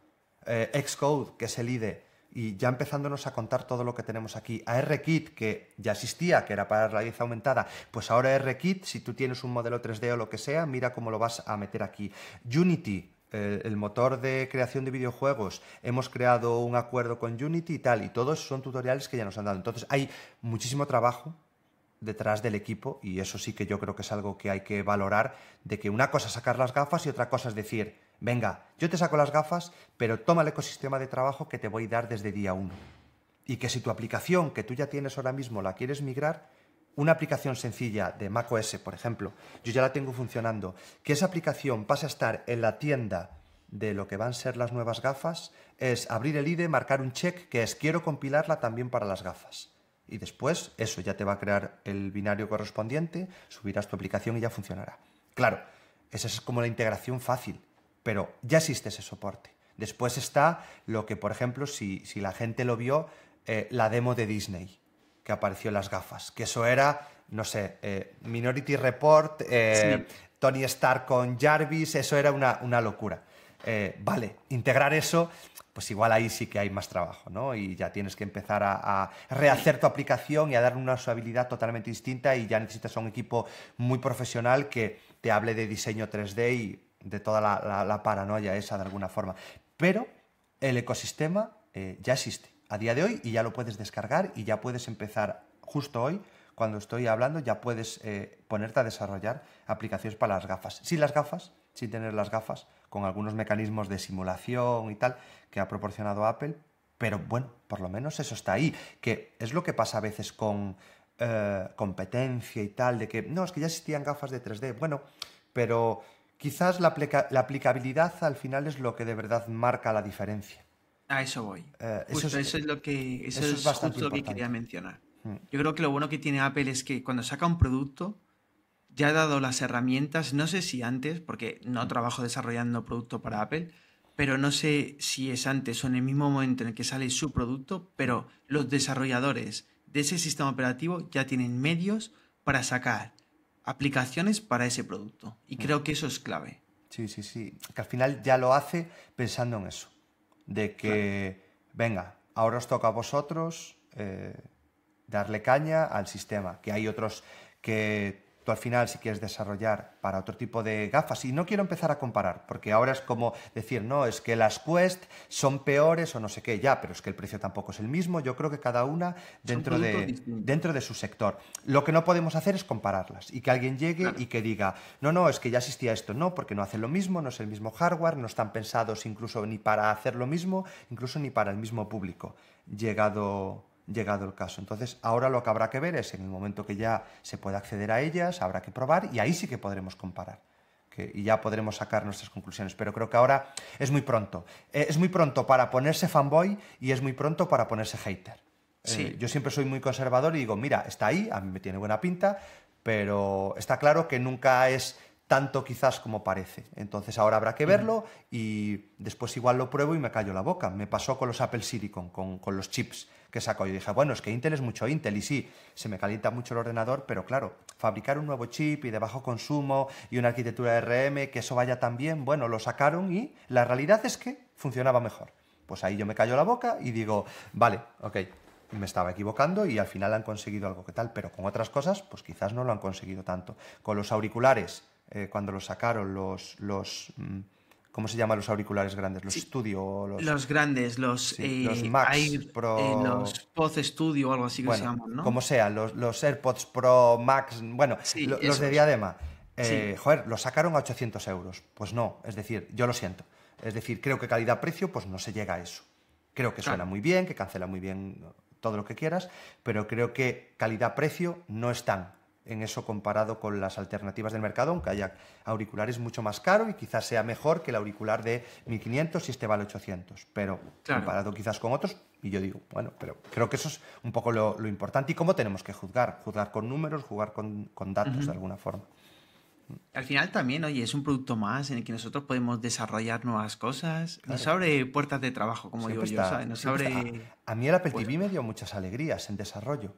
Eh, Xcode, que es el IDE. Y ya empezándonos a contar todo lo que tenemos aquí. ARKit, que ya existía, que era para realidad aumentada. Pues ahora ARKit, si tú tienes un modelo 3D o lo que sea, mira cómo lo vas a meter aquí. Unity, el motor de creación de videojuegos, hemos creado un acuerdo con Unity y tal, y todos son tutoriales que ya nos han dado. Entonces hay muchísimo trabajo detrás del equipo y eso sí que yo creo que es algo que hay que valorar, de que una cosa es sacar las gafas y otra cosa es decir, venga, yo te saco las gafas, pero toma el ecosistema de trabajo que te voy a dar desde día uno. Y que si tu aplicación que tú ya tienes ahora mismo la quieres migrar, una aplicación sencilla de macOS, por ejemplo, yo ya la tengo funcionando, que esa aplicación pase a estar en la tienda de lo que van a ser las nuevas gafas, es abrir el IDE, marcar un check que es quiero compilarla también para las gafas. Y después eso ya te va a crear el binario correspondiente, subirás tu aplicación y ya funcionará. Claro, esa es como la integración fácil, pero ya existe ese soporte. Después está lo que, por ejemplo, si, si la gente lo vio, eh, la demo de Disney, que apareció en las gafas, que eso era, no sé, eh, Minority Report, eh, Tony Stark con Jarvis, eso era una locura. Eh, vale, integrar eso, pues igual ahí sí que hay más trabajo, ¿no? Y ya tienes que empezar a, rehacer tu aplicación y a darle una usabilidad totalmente distinta y ya necesitas un equipo muy profesional que te hable de diseño 3D y de toda la, paranoia esa de alguna forma. Pero el ecosistema eh, ya existe a día de hoy y ya lo puedes descargar y ya puedes empezar justo hoy cuando estoy hablando ya puedes eh, ponerte a desarrollar aplicaciones para las gafas. Sin las gafas, sin tener las gafas, con algunos mecanismos de simulación y tal que ha proporcionado Apple, pero bueno, por lo menos eso está ahí, que es lo que pasa a veces con eh, competencia y tal, de que no, es que ya existían gafas de 3D, bueno, pero quizás la, aplicabilidad al final es lo que de verdad marca la diferencia. A eso voy. Eh, eso, es, lo que, es lo que quería mencionar. Mm. Yo creo que lo bueno que tiene Apple es que cuando saca un producto, ya he dado las herramientas, no sé si antes, porque no trabajo desarrollando producto para Apple, pero no sé si es antes o en el mismo momento en el que sale su producto, pero los desarrolladores de ese sistema operativo ya tienen medios para sacar aplicaciones para ese producto. Y creo que eso es clave. Sí, sí, sí. Que al final ya lo hace pensando en eso. De que, venga, ahora os toca a vosotros eh, darle caña al sistema. Que hay otros que al final si quieres desarrollar para otro tipo de gafas, y no quiero empezar a comparar, porque ahora es como decir, no, es que las Quest son peores o no sé qué, ya, pero es que el precio tampoco es el mismo, yo creo que cada una dentro, de, dentro de su sector. Lo que no podemos hacer es compararlas y que alguien llegue y que diga, no, no, es que ya existía esto, no, porque no hace lo mismo, no es el mismo hardware, no están pensados incluso ni para hacer lo mismo, incluso ni para el mismo público. Llegado llegado el caso. Entonces, ahora lo que habrá que ver es en el momento que ya se pueda acceder a ellas, habrá que probar y ahí sí que podremos comparar. y ya podremos sacar nuestras conclusiones. Pero creo que ahora es muy pronto. Eh, es muy pronto para ponerse fanboy y es muy pronto para ponerse hater. Eh, sí. yo siempre soy muy conservador y digo, mira, está ahí, a mí me tiene buena pinta, pero está claro que nunca es tanto quizás como parece. Entonces ahora habrá que mm. verlo y después igual lo pruebo y me callo la boca. Me pasó con los Apple Silicon, con los chips que sacó. Yo dije, bueno, es que Intel es mucho Intel y sí, se me calienta mucho el ordenador, pero claro, fabricar un nuevo chip y de bajo consumo y una arquitectura RM, que eso vaya tan bien, bueno, lo sacaron y la realidad es que funcionaba mejor. Pues ahí yo me callo la boca y digo, vale, ok, me estaba equivocando y al final han conseguido algo que tal, pero con otras cosas, pues quizás no lo han conseguido tanto. Con los auriculares, eh, cuando los sacaron los, los mm, ¿Cómo se llaman los auriculares grandes? ¿Los estudio, Studio? Los... grandes, los, eh, Air, Pro... Eh, los Pod Studio o algo así que se llaman, ¿no? Como sea, los, los AirPods Pro Max, bueno, los de diadema. Eh, joder, los sacaron a 800 euros. Pues no, es decir, yo lo siento. Es decir, creo que calidad-precio pues no se llega a eso. Creo que suena muy bien, que cancela muy bien todo lo que quieras, pero creo que calidad-precio no están en eso comparado con las alternativas del mercado, aunque haya auriculares mucho más caro y quizás sea mejor que el auricular de 1500 y este vale 800, pero comparado quizás con otros, y yo digo, bueno, pero creo que eso es un poco lo, importante y cómo tenemos que juzgar, juzgar con números, jugar con, datos de alguna forma. Al final también, oye, es un producto más en el que nosotros podemos desarrollar nuevas cosas. Nos abre puertas de trabajo, como digo yo. ¿sabes? A, mí el Apple TV me dio muchas alegrías en desarrollo.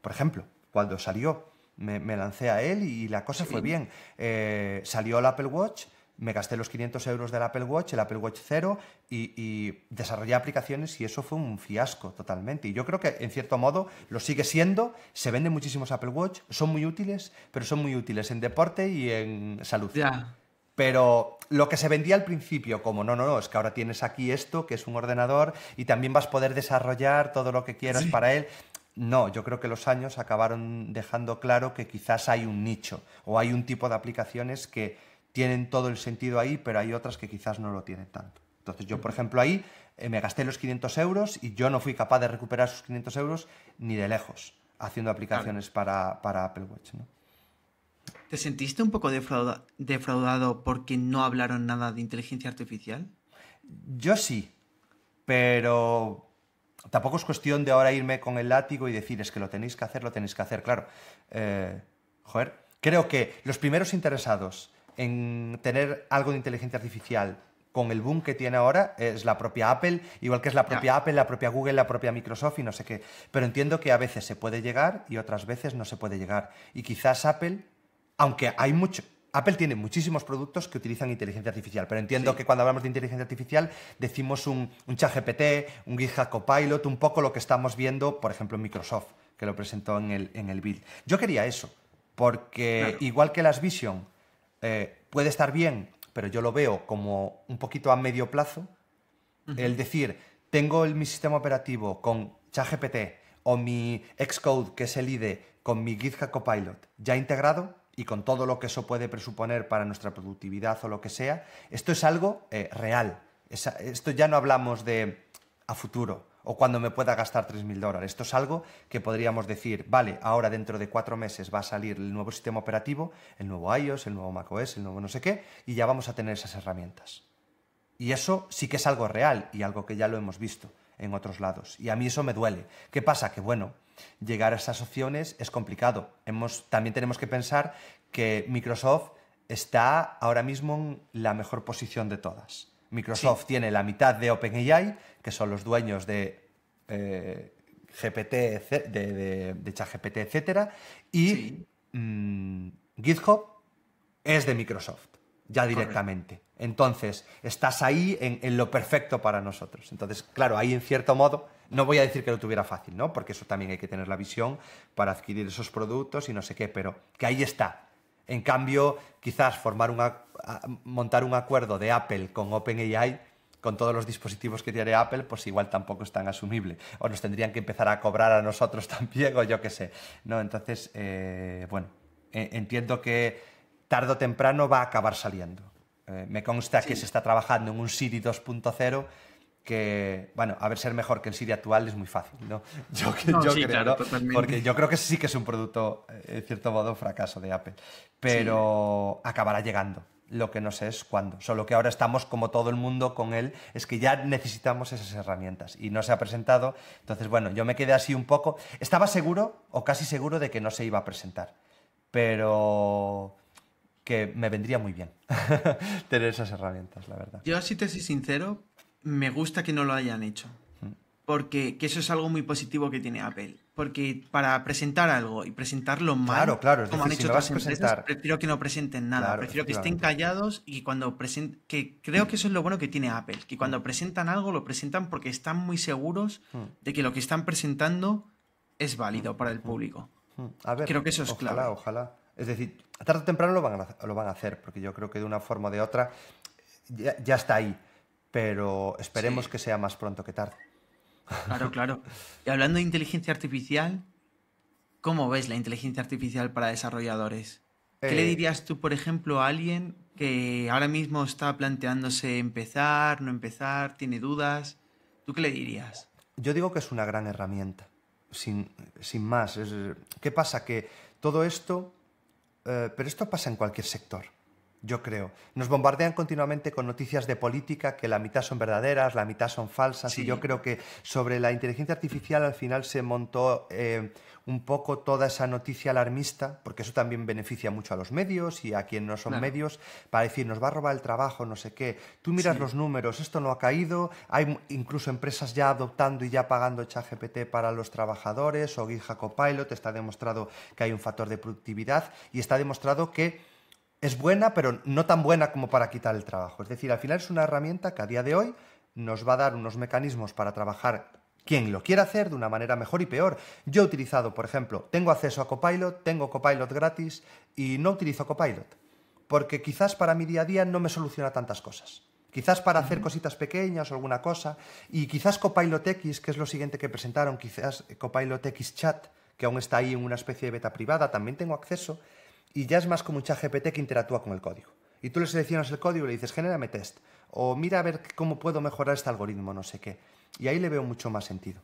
Por ejemplo, cuando salió, me, lancé a él y la cosa fue bien. Eh, salió el Apple Watch, me gasté los 500 euros del Apple Watch, el Apple Watch cero, y, desarrollé aplicaciones y eso fue un fiasco totalmente. Y yo creo que en cierto modo lo sigue siendo, se venden muchísimos Apple Watch, son muy útiles, pero son muy útiles en deporte y en salud. Pero lo que se vendía al principio, como no, no, no, es que ahora tienes aquí esto, que es un ordenador, y también vas a poder desarrollar todo lo que quieras para él. No, yo creo que los años acabaron dejando claro que quizás hay un nicho o hay un tipo de aplicaciones que tienen todo el sentido ahí, pero hay otras que quizás no lo tienen tanto. Entonces yo, por ejemplo, ahí eh, me gasté los 500 euros y yo no fui capaz de recuperar esos 500 euros ni de lejos haciendo aplicaciones para, Apple Watch. ¿Te sentiste un poco defraudado porque no hablaron nada de inteligencia artificial? Yo sí, pero tampoco es cuestión de ahora irme con el látigo y decir, es que lo tenéis que hacer, lo tenéis que hacer. Claro, eh, joder, creo que los primeros interesados en tener algo de inteligencia artificial con el boom que tiene ahora es la propia Apple, igual que es la propia Apple, la propia Google, la propia Microsoft y no sé qué. Pero entiendo que a veces se puede llegar y otras veces no se puede llegar. Y quizás Apple, aunque hay mucho, Apple tiene muchísimos productos que utilizan inteligencia artificial, pero entiendo que cuando hablamos de inteligencia artificial decimos un, un ChatGPT, un GitHub Copilot, un poco lo que estamos viendo, por ejemplo, en Microsoft, que lo presentó en el, en el build. Yo quería eso, porque igual que las Vision eh, puede estar bien, pero yo lo veo como un poquito a medio plazo, el decir, tengo el, mi sistema operativo con ChatGPT o mi Xcode, que es el IDE, con mi GitHub Copilot ya integrado, y con todo lo que eso puede presuponer para nuestra productividad o lo que sea, esto es algo eh, real. esto ya no hablamos de a futuro o cuando me pueda gastar 3.000 dólares. Esto es algo que podríamos decir, vale, ahora dentro de cuatro meses va a salir el nuevo sistema operativo, el nuevo iOS, el nuevo macOS, el nuevo no sé qué, y ya vamos a tener esas herramientas. Y eso sí que es algo real y algo que ya lo hemos visto en otros lados. Y a mí eso me duele. ¿Qué pasa? Que bueno, llegar a esas opciones es complicado. también tenemos que pensar que Microsoft está ahora mismo en la mejor posición de todas. Microsoft tiene la mitad de OpenAI, que son los dueños de eh, GPT, de, ChatGPT, etc. Y mm, GitHub es de Microsoft, ya directamente. Entonces, estás ahí en, en, lo perfecto para nosotros. Entonces, claro, ahí en cierto modo no voy a decir que lo tuviera fácil, ¿no? Porque eso también hay que tener la visión para adquirir esos productos y no sé qué, pero que ahí está. En cambio, quizás formar montar un acuerdo de Apple con OpenAI con todos los dispositivos que tiene Apple, pues igual tampoco es tan asumible. O nos tendrían que empezar a cobrar a nosotros también, o yo qué sé. ¿no? Entonces, eh, bueno, e-, entiendo que tarde o temprano va a acabar saliendo. Eh, me consta que se está trabajando en un Siri 2.0 que, bueno, a ver, ser mejor que el Siri actual es muy fácil, ¿no? Yo, creo, porque yo creo que sí que es un producto, eh, en cierto modo, fracaso de Apple, pero acabará llegando. Lo que no sé es cuándo. Solo que ahora estamos como todo el mundo con él, es que ya necesitamos esas herramientas y no se ha presentado. Entonces, bueno, yo me quedé así un poco. Estaba seguro o casi seguro de que no se iba a presentar, pero que me vendría muy bien tener esas herramientas, la verdad. Yo, así te soy sincero, me gusta que no lo hayan hecho. Mm. Porque eso es algo muy positivo que tiene Apple. Porque para presentar algo y presentarlo mal, claro, como han hecho otras empresas, prefiero que no presenten nada. prefiero que estén callados y cuando presenten... Que creo que eso es lo bueno que tiene Apple. Que cuando mm. presentan algo, lo presentan porque están muy seguros mm. de que lo que están presentando es válido para el público. creo que eso es ojalá, Ojalá, Es decir, tarde o temprano lo van, a, hacer. Porque yo creo que de una forma o de otra ya está ahí pero esperemos que sea más pronto que tarde. Claro, claro. Y hablando de inteligencia artificial, ¿cómo ves la inteligencia artificial para desarrolladores? ¿Qué le eh, dirías tú, por ejemplo, a alguien que ahora mismo está planteándose empezar, no empezar, tiene dudas? ¿Tú qué le dirías? Yo digo que es una gran herramienta, sin, más. ¿Qué pasa? Que todo esto, eh, pero esto pasa en cualquier sector yo creo. Nos bombardean continuamente con noticias de política que la mitad son verdaderas, la mitad son falsas, y yo creo que sobre la inteligencia artificial al final se montó eh, un poco toda esa noticia alarmista, porque eso también beneficia mucho a los medios y a quienes no son medios, para decir, nos va a robar el trabajo, no sé qué. Tú miras los números, esto no ha caído, hay incluso empresas ya adoptando y ya pagando ChatGPT para los trabajadores, o GitHub Copilot, está demostrado que hay un factor de productividad y está demostrado que es buena, pero no tan buena como para quitar el trabajo. Es decir, al final es una herramienta que a día de hoy nos va a dar unos mecanismos para trabajar quien lo quiera hacer de una manera mejor y peor. Yo he utilizado, por ejemplo, tengo acceso a Copilot, tengo Copilot gratis y no utilizo Copilot, porque quizás para mi día a día no me soluciona tantas cosas. Quizás para hacer cositas pequeñas o alguna cosa. Y quizás Copilot X, que es lo siguiente que presentaron, quizás Copilot X Chat, que aún está ahí en una especie de beta privada, también tengo acceso. Y ya es más como un chat GPT que interactúa con el código. Y tú le seleccionas el código y le dices, genérame test. O mira a ver cómo puedo mejorar este algoritmo, no sé qué. Y ahí le veo mucho más sentido.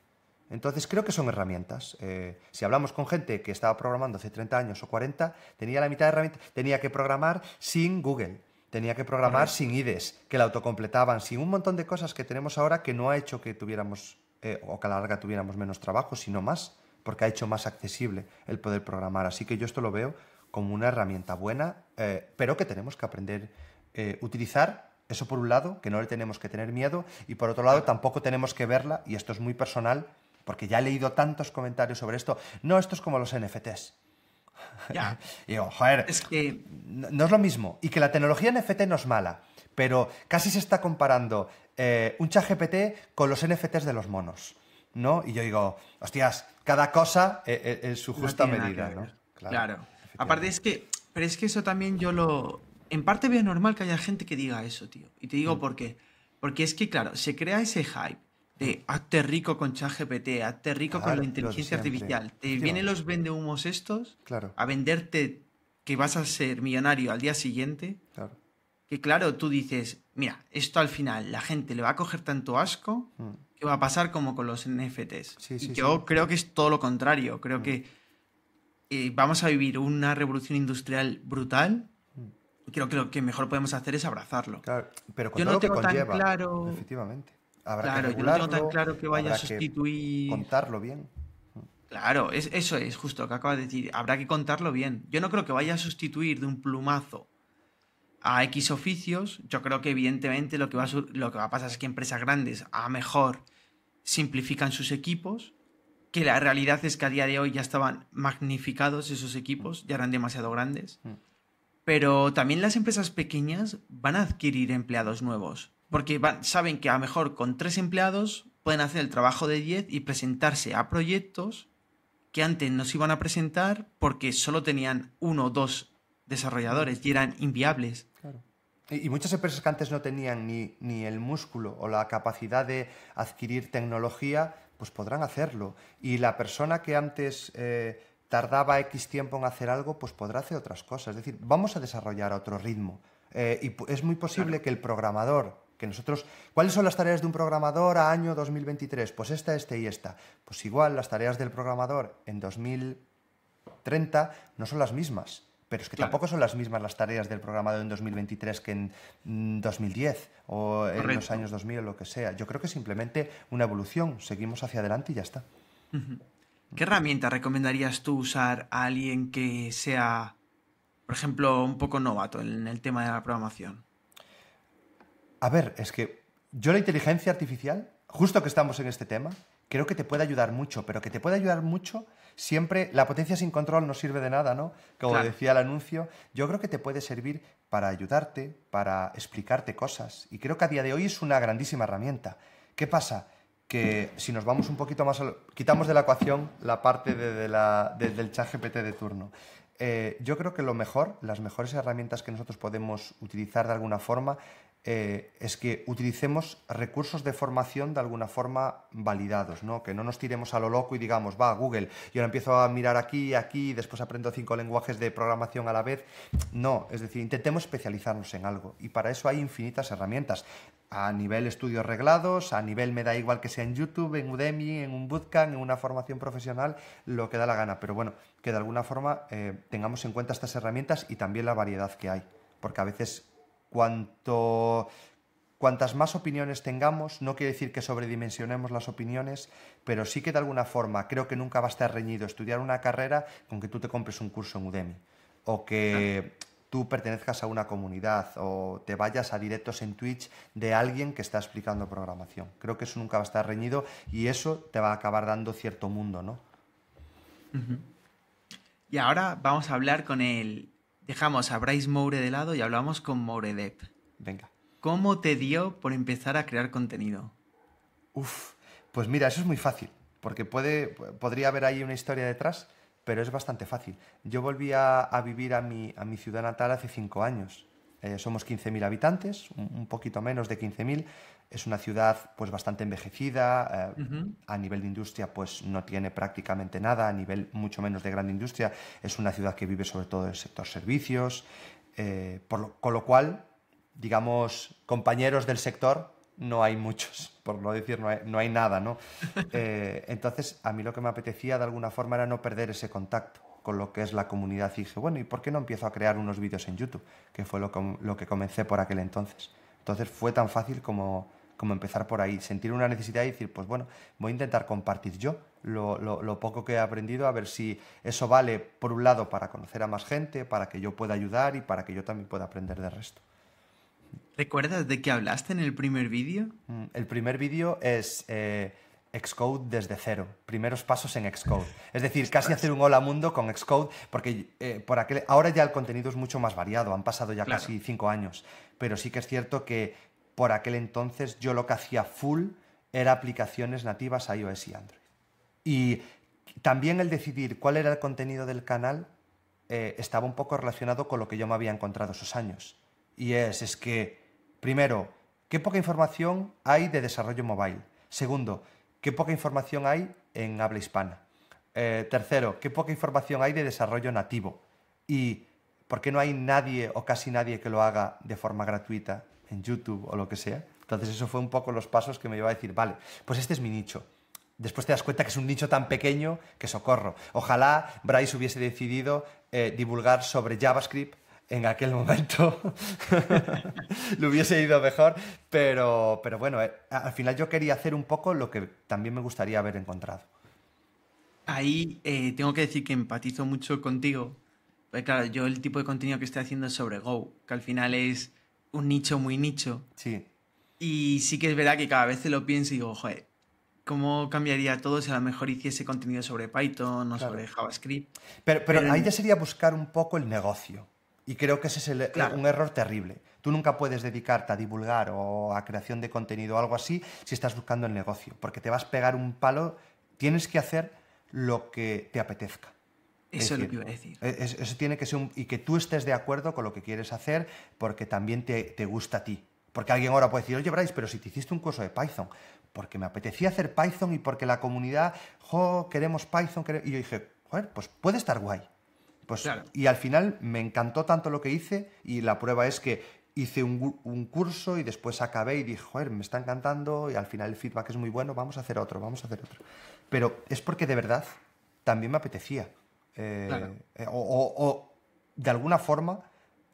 Entonces creo que son herramientas. Eh, si hablamos con gente que estaba programando hace 30 años o 40, tenía la mitad de herramientas, tenía que programar sin Google, tenía que programar sin IDES, que la autocompletaban, sin un montón de cosas que tenemos ahora que no ha hecho que tuviéramos eh, o que a la larga tuviéramos menos trabajo, sino más, porque ha hecho más accesible el poder programar. Así que yo esto lo veo como una herramienta buena, eh, pero que tenemos que aprender a eh, utilizar. Eso por un lado, que no le tenemos que tener miedo, y por otro lado tampoco tenemos que verla, y esto es muy personal, porque ya he leído tantos comentarios sobre esto, no, esto es como los NFTs. y digo, joder, no, es lo mismo, y que la tecnología NFT no es mala, pero casi se está comparando eh, un chat GPT con los NFTs de los monos. ¿no? Y yo digo, hostias, cada cosa en, su justa medida, claro. Aparte es que, pero es que eso también yo lo... En parte veo normal que haya gente que diga eso, tío. Y te digo mm. por qué. Porque es que, claro, se crea ese hype de hazte rico con ChatGPT, hazte rico con la inteligencia artificial. Te vienen los vendehumos estos claro. a venderte que vas a ser millonario al día siguiente. Claro. Que claro, tú dices, mira, esto al final la gente le va a coger tanto asco mm. que va a pasar como con los NFTs. yo creo que es todo lo contrario. Creo mm. que eh, vamos a vivir una revolución industrial brutal, mm. creo que lo que mejor podemos hacer es abrazarlo. pero yo no tengo tan claro, efectivamente. claro, que yo no tengo tan claro que vaya a sustituir. Contarlo bien. Claro, eso es justo lo que acabas de decir. Habrá que contarlo bien. Yo no creo que vaya a sustituir de un plumazo a X oficios. Yo creo que evidentemente lo que va lo que va a pasar es que empresas grandes a mejor simplifican sus equipos que la realidad es que a día de hoy ya estaban magnificados esos equipos, ya eran demasiado grandes. Mm. Pero también las empresas pequeñas van a adquirir empleados nuevos, porque saben que a lo mejor con tres empleados pueden hacer el trabajo de diez y presentarse a proyectos que antes no se iban a presentar porque solo tenían uno o dos desarrolladores y eran inviables. Y, muchas empresas que antes no tenían ni, ni, el músculo o la capacidad de adquirir tecnología pues podrán hacerlo. Y la persona que antes eh, tardaba X tiempo en hacer algo, pues podrá hacer otras cosas. Es decir, vamos a desarrollar a otro ritmo. Eh, y es muy posible que el programador, que nosotros... ¿Cuáles son las tareas de un programador a año 2023? Pues esta, este y esta. Pues igual las tareas del programador en 2030 no son las mismas. Pero es que tampoco son las mismas las tareas del programador en 2023 que en 2010 mm, o en los años 2000 o lo que sea. Yo creo que simplemente una evolución, seguimos hacia adelante y ya está. ¿Qué herramienta recomendarías tú usar a alguien que sea, por ejemplo, un poco novato en el tema de la programación? A ver, es que yo la inteligencia artificial, justo que estamos en este tema, creo que te puede ayudar mucho, pero que te puede ayudar mucho siempre la potencia sin control no sirve de nada, ¿no? Como decía el anuncio, yo creo que te puede servir para ayudarte, para explicarte cosas. Y creo que a día de hoy es una grandísima herramienta. ¿Qué pasa? que si nos vamos un poquito más, a quitamos de la ecuación la parte la, del chat GPT de turno. Eh, yo creo que lo mejor, las mejores herramientas que nosotros podemos utilizar de alguna forma eh, es que utilicemos recursos de formación de alguna forma validados, ¿no? que no nos tiremos a lo loco y digamos, va, Google, yo ahora empiezo a mirar aquí, aquí, después aprendo cinco lenguajes de programación a la vez. No, es decir, intentemos especializarnos en algo y para eso hay infinitas herramientas. A nivel estudios reglados, a nivel me da igual que sea en YouTube, en Udemy, en un bootcamp, en una formación profesional, lo que da la gana. Pero bueno, que de alguna forma eh, tengamos en cuenta estas herramientas y también la variedad que hay. Porque a veces cuanto, cuantas más opiniones tengamos, no quiere decir que sobredimensionemos las opiniones, pero sí que de alguna forma creo que nunca va a estar reñido estudiar una carrera con que tú te compres un curso en Udemy o que tú pertenezcas a una comunidad o te vayas a directos en Twitch de alguien que está explicando programación. Creo que eso nunca va a estar reñido y eso te va a acabar dando cierto mundo, ¿no? Y ahora vamos a hablar con el Dejamos a Bryce Moure de lado y hablamos con Moure Venga. ¿Cómo te dio por empezar a crear contenido? Uf, pues mira, eso es muy fácil, porque puede, podría haber ahí una historia detrás, pero es bastante fácil. Yo volví a, vivir a mi ciudad natal hace cinco años. Eh, somos somos 15.000 habitantes, un poquito menos de 15.000. Es una ciudad pues bastante envejecida, eh, a nivel de industria pues no tiene prácticamente nada, a nivel mucho menos de gran industria. Es una ciudad que vive sobre todo del sector servicios, eh, con lo cual, digamos, compañeros del sector no hay muchos, por no decir no hay, no hay nada, ¿no? entonces a mí lo que me apetecía de alguna forma era no perder ese contacto con lo que es la comunidad y dije, bueno, ¿y por qué no empiezo a crear unos vídeos en YouTube? Que fue lo que, comencé por aquel entonces. Entonces fue tan fácil como, empezar por ahí, sentir una necesidad y decir, pues bueno, voy a intentar compartir yo lo, poco que he aprendido, a ver si eso vale, por un lado, para conocer a más gente, para que yo pueda ayudar y para que yo también pueda aprender del resto. ¿Recuerdas de qué hablaste en el primer vídeo? Mm, el primer vídeo es... Eh, Xcode desde cero, primeros pasos en Xcode. Es decir, casi hacer un hola mundo con Xcode, porque eh, por aquel, ahora ya el contenido es mucho más variado, han pasado ya casi cinco años, pero sí que es cierto que por aquel entonces yo lo que hacía full era aplicaciones nativas a iOS y Android. Y también el decidir cuál era el contenido del canal eh, estaba un poco relacionado con lo que yo me había encontrado esos años. Y es, es que, primero, qué poca información hay de desarrollo mobile. Segundo, qué poca información hay en habla hispana. Eh, tercero, qué poca información hay de desarrollo nativo. Y por qué no hay nadie o casi nadie que lo haga de forma gratuita en YouTube o lo que sea. Entonces eso fue un poco los pasos que me llevó a decir, vale, pues este es mi nicho. Después te das cuenta que es un nicho tan pequeño que socorro. Ojalá Bryce hubiese decidido eh, divulgar sobre JavaScript en aquel momento lo hubiese ido mejor, pero, pero bueno, eh, al final yo quería hacer un poco lo que también me gustaría haber encontrado. Ahí eh, tengo que decir que empatizo mucho contigo. porque claro, yo el tipo de contenido que estoy haciendo es sobre Go, que al final es un nicho muy nicho. Sí. Y sí que es verdad que cada vez te lo pienso y digo, joder, ¿cómo cambiaría todo si a lo mejor hiciese contenido sobre Python o sobre JavaScript? pero, pero ahí ya sería buscar un poco el negocio. Y creo que ese es eh, un error terrible. Tú nunca puedes dedicarte a divulgar o a creación de contenido o algo así si estás buscando el negocio, porque te vas a pegar un palo. Tienes que hacer lo que te apetezca. Eso es, lo que iba a decir. E-, tiene que ser y que tú estés de acuerdo con lo que quieres hacer porque también te, gusta a ti. Porque alguien ahora puede decir, oye, Bryce, pero si te hiciste un curso de Python, porque me apetecía hacer Python y porque la comunidad, jo, queremos Python. Y yo dije, joder, pues puede estar guay. Pues, y al final me encantó tanto lo que hice y la prueba es que hice un, curso y después acabé y dije, joder, me está encantando y al final el feedback es muy bueno, vamos a hacer otro, vamos a hacer otro. Pero es porque de verdad también me apetecía. Eh, eh, o, de alguna forma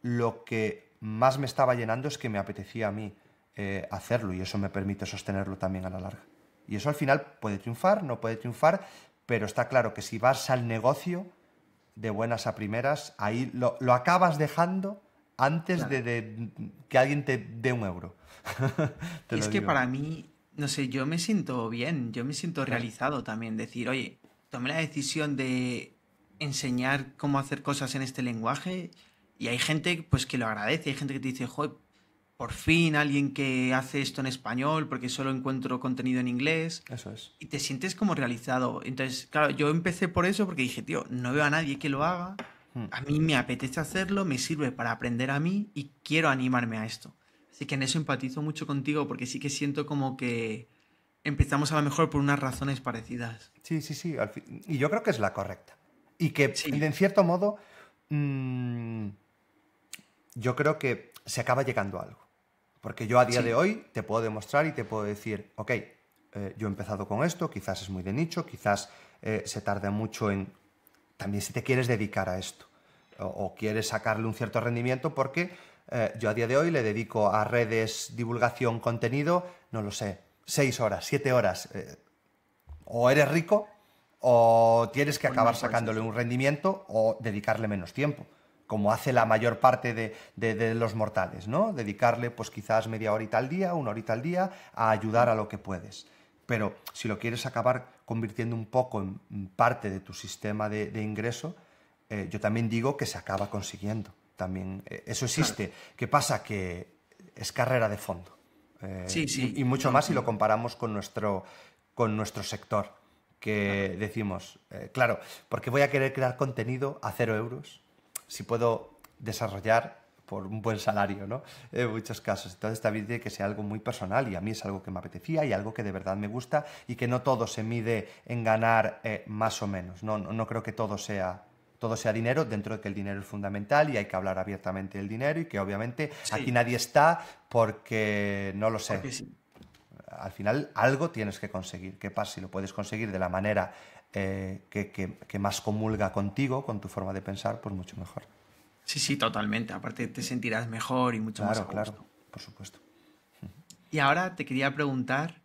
lo que más me estaba llenando es que me apetecía a mí eh, hacerlo y eso me permite sostenerlo también a la larga. Y eso al final puede triunfar, no puede triunfar, pero está claro que si vas al negocio de buenas a primeras, ahí lo, acabas dejando antes de, que alguien te dé un euro. es que para mí, no sé, yo me siento bien, yo me siento realizado también. Decir, oye, tomé la decisión de enseñar cómo hacer cosas en este lenguaje y hay gente pues que lo agradece, hay gente que te dice, joder, por fin alguien que hace esto en español porque solo encuentro contenido en inglés. Eso es. Y te sientes como realizado. Entonces, claro, yo empecé por eso porque dije, tío, no veo a nadie que lo haga. Hmm. A mí me apetece hacerlo, me sirve para aprender a mí y quiero animarme a esto. Así que en eso empatizo mucho contigo porque sí que siento como que empezamos a lo mejor por unas razones parecidas. Sí, sí, sí. Y yo creo que es la correcta. Y que, en cierto modo, mm, yo creo que se acaba llegando a algo. Porque yo a día de hoy te puedo demostrar y te puedo decir, ok, eh, yo he empezado con esto, quizás es muy de nicho, quizás eh, se tarda mucho en... También si te quieres dedicar a esto o, quieres sacarle un cierto rendimiento porque eh, yo a día de hoy le dedico a redes, divulgación, contenido, no lo sé, seis horas, siete horas. o eres rico o tienes que pues acabar sacándole un rendimiento o dedicarle menos tiempo como hace la mayor parte de, los mortales, ¿no? Dedicarle pues quizás media horita al día, una horita al día, a ayudar a lo que puedes. Pero si lo quieres acabar convirtiendo un poco en parte de tu sistema de, ingreso, eh, yo también digo que se acaba consiguiendo. También eh, eso existe. ¿Qué pasa? Que es carrera de fondo. Eh, sí, sí. Y, mucho más si lo comparamos con nuestro, con nuestro sector, que decimos, claro, porque voy a querer crear contenido a cero euros si puedo desarrollar por un buen salario, ¿no? En muchos casos. Entonces también tiene que sea algo muy personal y a mí es algo que me apetecía y algo que de verdad me gusta y que no todo se mide en ganar eh, más o menos. No, no, creo que todo sea todo sea dinero, dentro de que el dinero es fundamental y hay que hablar abiertamente del dinero y que obviamente aquí nadie está porque no lo sé. Al final algo tienes que conseguir. ¿Qué pasa si lo puedes conseguir de la manera eh, que, más comulga contigo, con tu forma de pensar, pues mucho mejor. Sí, sí, totalmente. Aparte te sentirás mejor y mucho claro, más Claro, por supuesto. Y ahora te quería preguntar,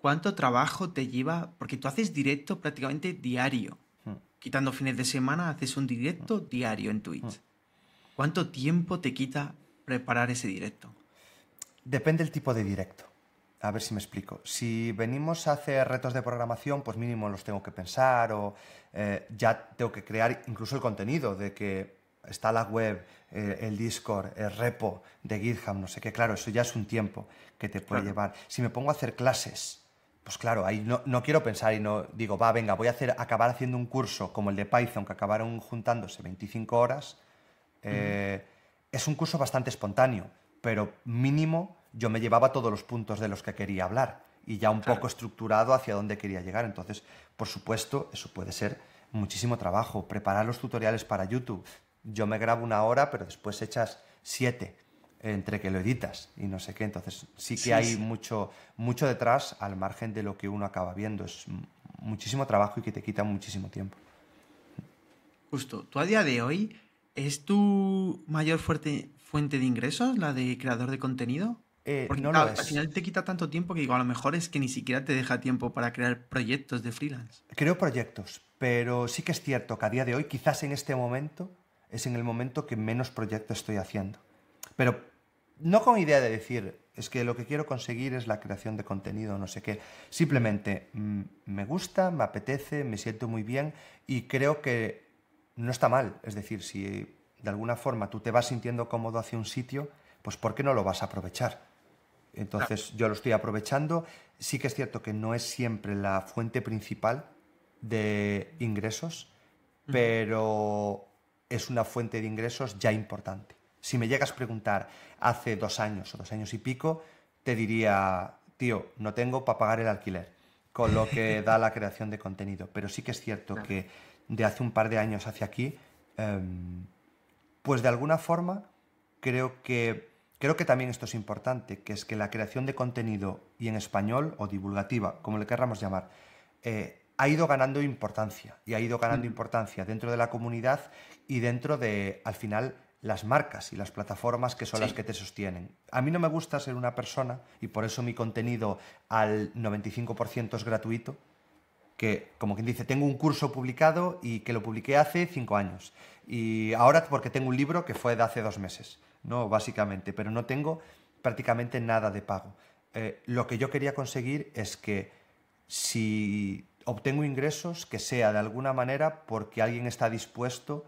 ¿cuánto trabajo te lleva? Porque tú haces directo prácticamente diario. Mm. Quitando fines de semana, haces un directo mm. diario en Twitch. Mm. ¿Cuánto tiempo te quita preparar ese directo? Depende del tipo de directo a ver si me explico. Si venimos a hacer retos de programación, pues mínimo los tengo que pensar o eh, ya tengo que crear incluso el contenido de que está la web, eh, el Discord, el repo de GitHub, no sé qué. Claro, eso ya es un tiempo que te puede llevar. Si me pongo a hacer clases, pues claro, ahí no, quiero pensar y no digo, va, venga, voy a hacer, acabar haciendo un curso como el de Python, que acabaron juntándose 25 horas. Eh, es un curso bastante espontáneo, pero mínimo yo me llevaba todos los puntos de los que quería hablar y ya un poco estructurado hacia dónde quería llegar. Entonces, por supuesto, eso puede ser muchísimo trabajo. Preparar los tutoriales para YouTube. Yo me grabo una hora, pero después echas siete entre que lo editas y no sé qué. Entonces, sí que hay Mucho, mucho detrás al margen de lo que uno acaba viendo. Es muchísimo trabajo y que te quita muchísimo tiempo. Justo, tú a día de hoy, ¿es tu mayor fuente de ingresos la de creador de contenido? Eh, al final te quita tanto tiempo que digo, a lo mejor es que ni siquiera te deja tiempo para crear proyectos de freelance. Creo proyectos, pero sí que es cierto que a día de hoy, quizás en este momento, es en el momento que menos proyectos estoy haciendo. Pero no con idea de decir, es que lo que quiero conseguir es la creación de contenido, no sé qué. Simplemente mm, me gusta, me apetece, me siento muy bien y creo que no está mal. Es decir, si de alguna forma tú te vas sintiendo cómodo hacia un sitio, pues ¿por qué no lo vas a aprovechar? Entonces yo lo estoy aprovechando. Sí que es cierto que no es siempre la fuente principal de ingresos, pero es una fuente de ingresos ya importante. Si me llegas a preguntar hace dos años o dos años y pico, te diría, tío, no tengo para pagar el alquiler, con lo que da la creación de contenido. Pero sí que es cierto que de hace un par de años hacia aquí, em, pues de alguna forma creo que Creo que también esto es importante, que es que la creación de contenido y en español o divulgativa, como le querramos llamar, eh, ha ido ganando importancia y ha ido ganando mm. importancia dentro de la comunidad y dentro de, al final, las marcas y las plataformas que son las que te sostienen. A mí no me gusta ser una persona y por eso mi contenido al 95% es gratuito, que como quien dice, tengo un curso publicado y que lo publiqué hace cinco años y ahora porque tengo un libro que fue de hace dos meses ¿no? Básicamente, pero no tengo prácticamente nada de pago. Eh, lo que yo quería conseguir es que si obtengo ingresos, que sea de alguna manera porque alguien está dispuesto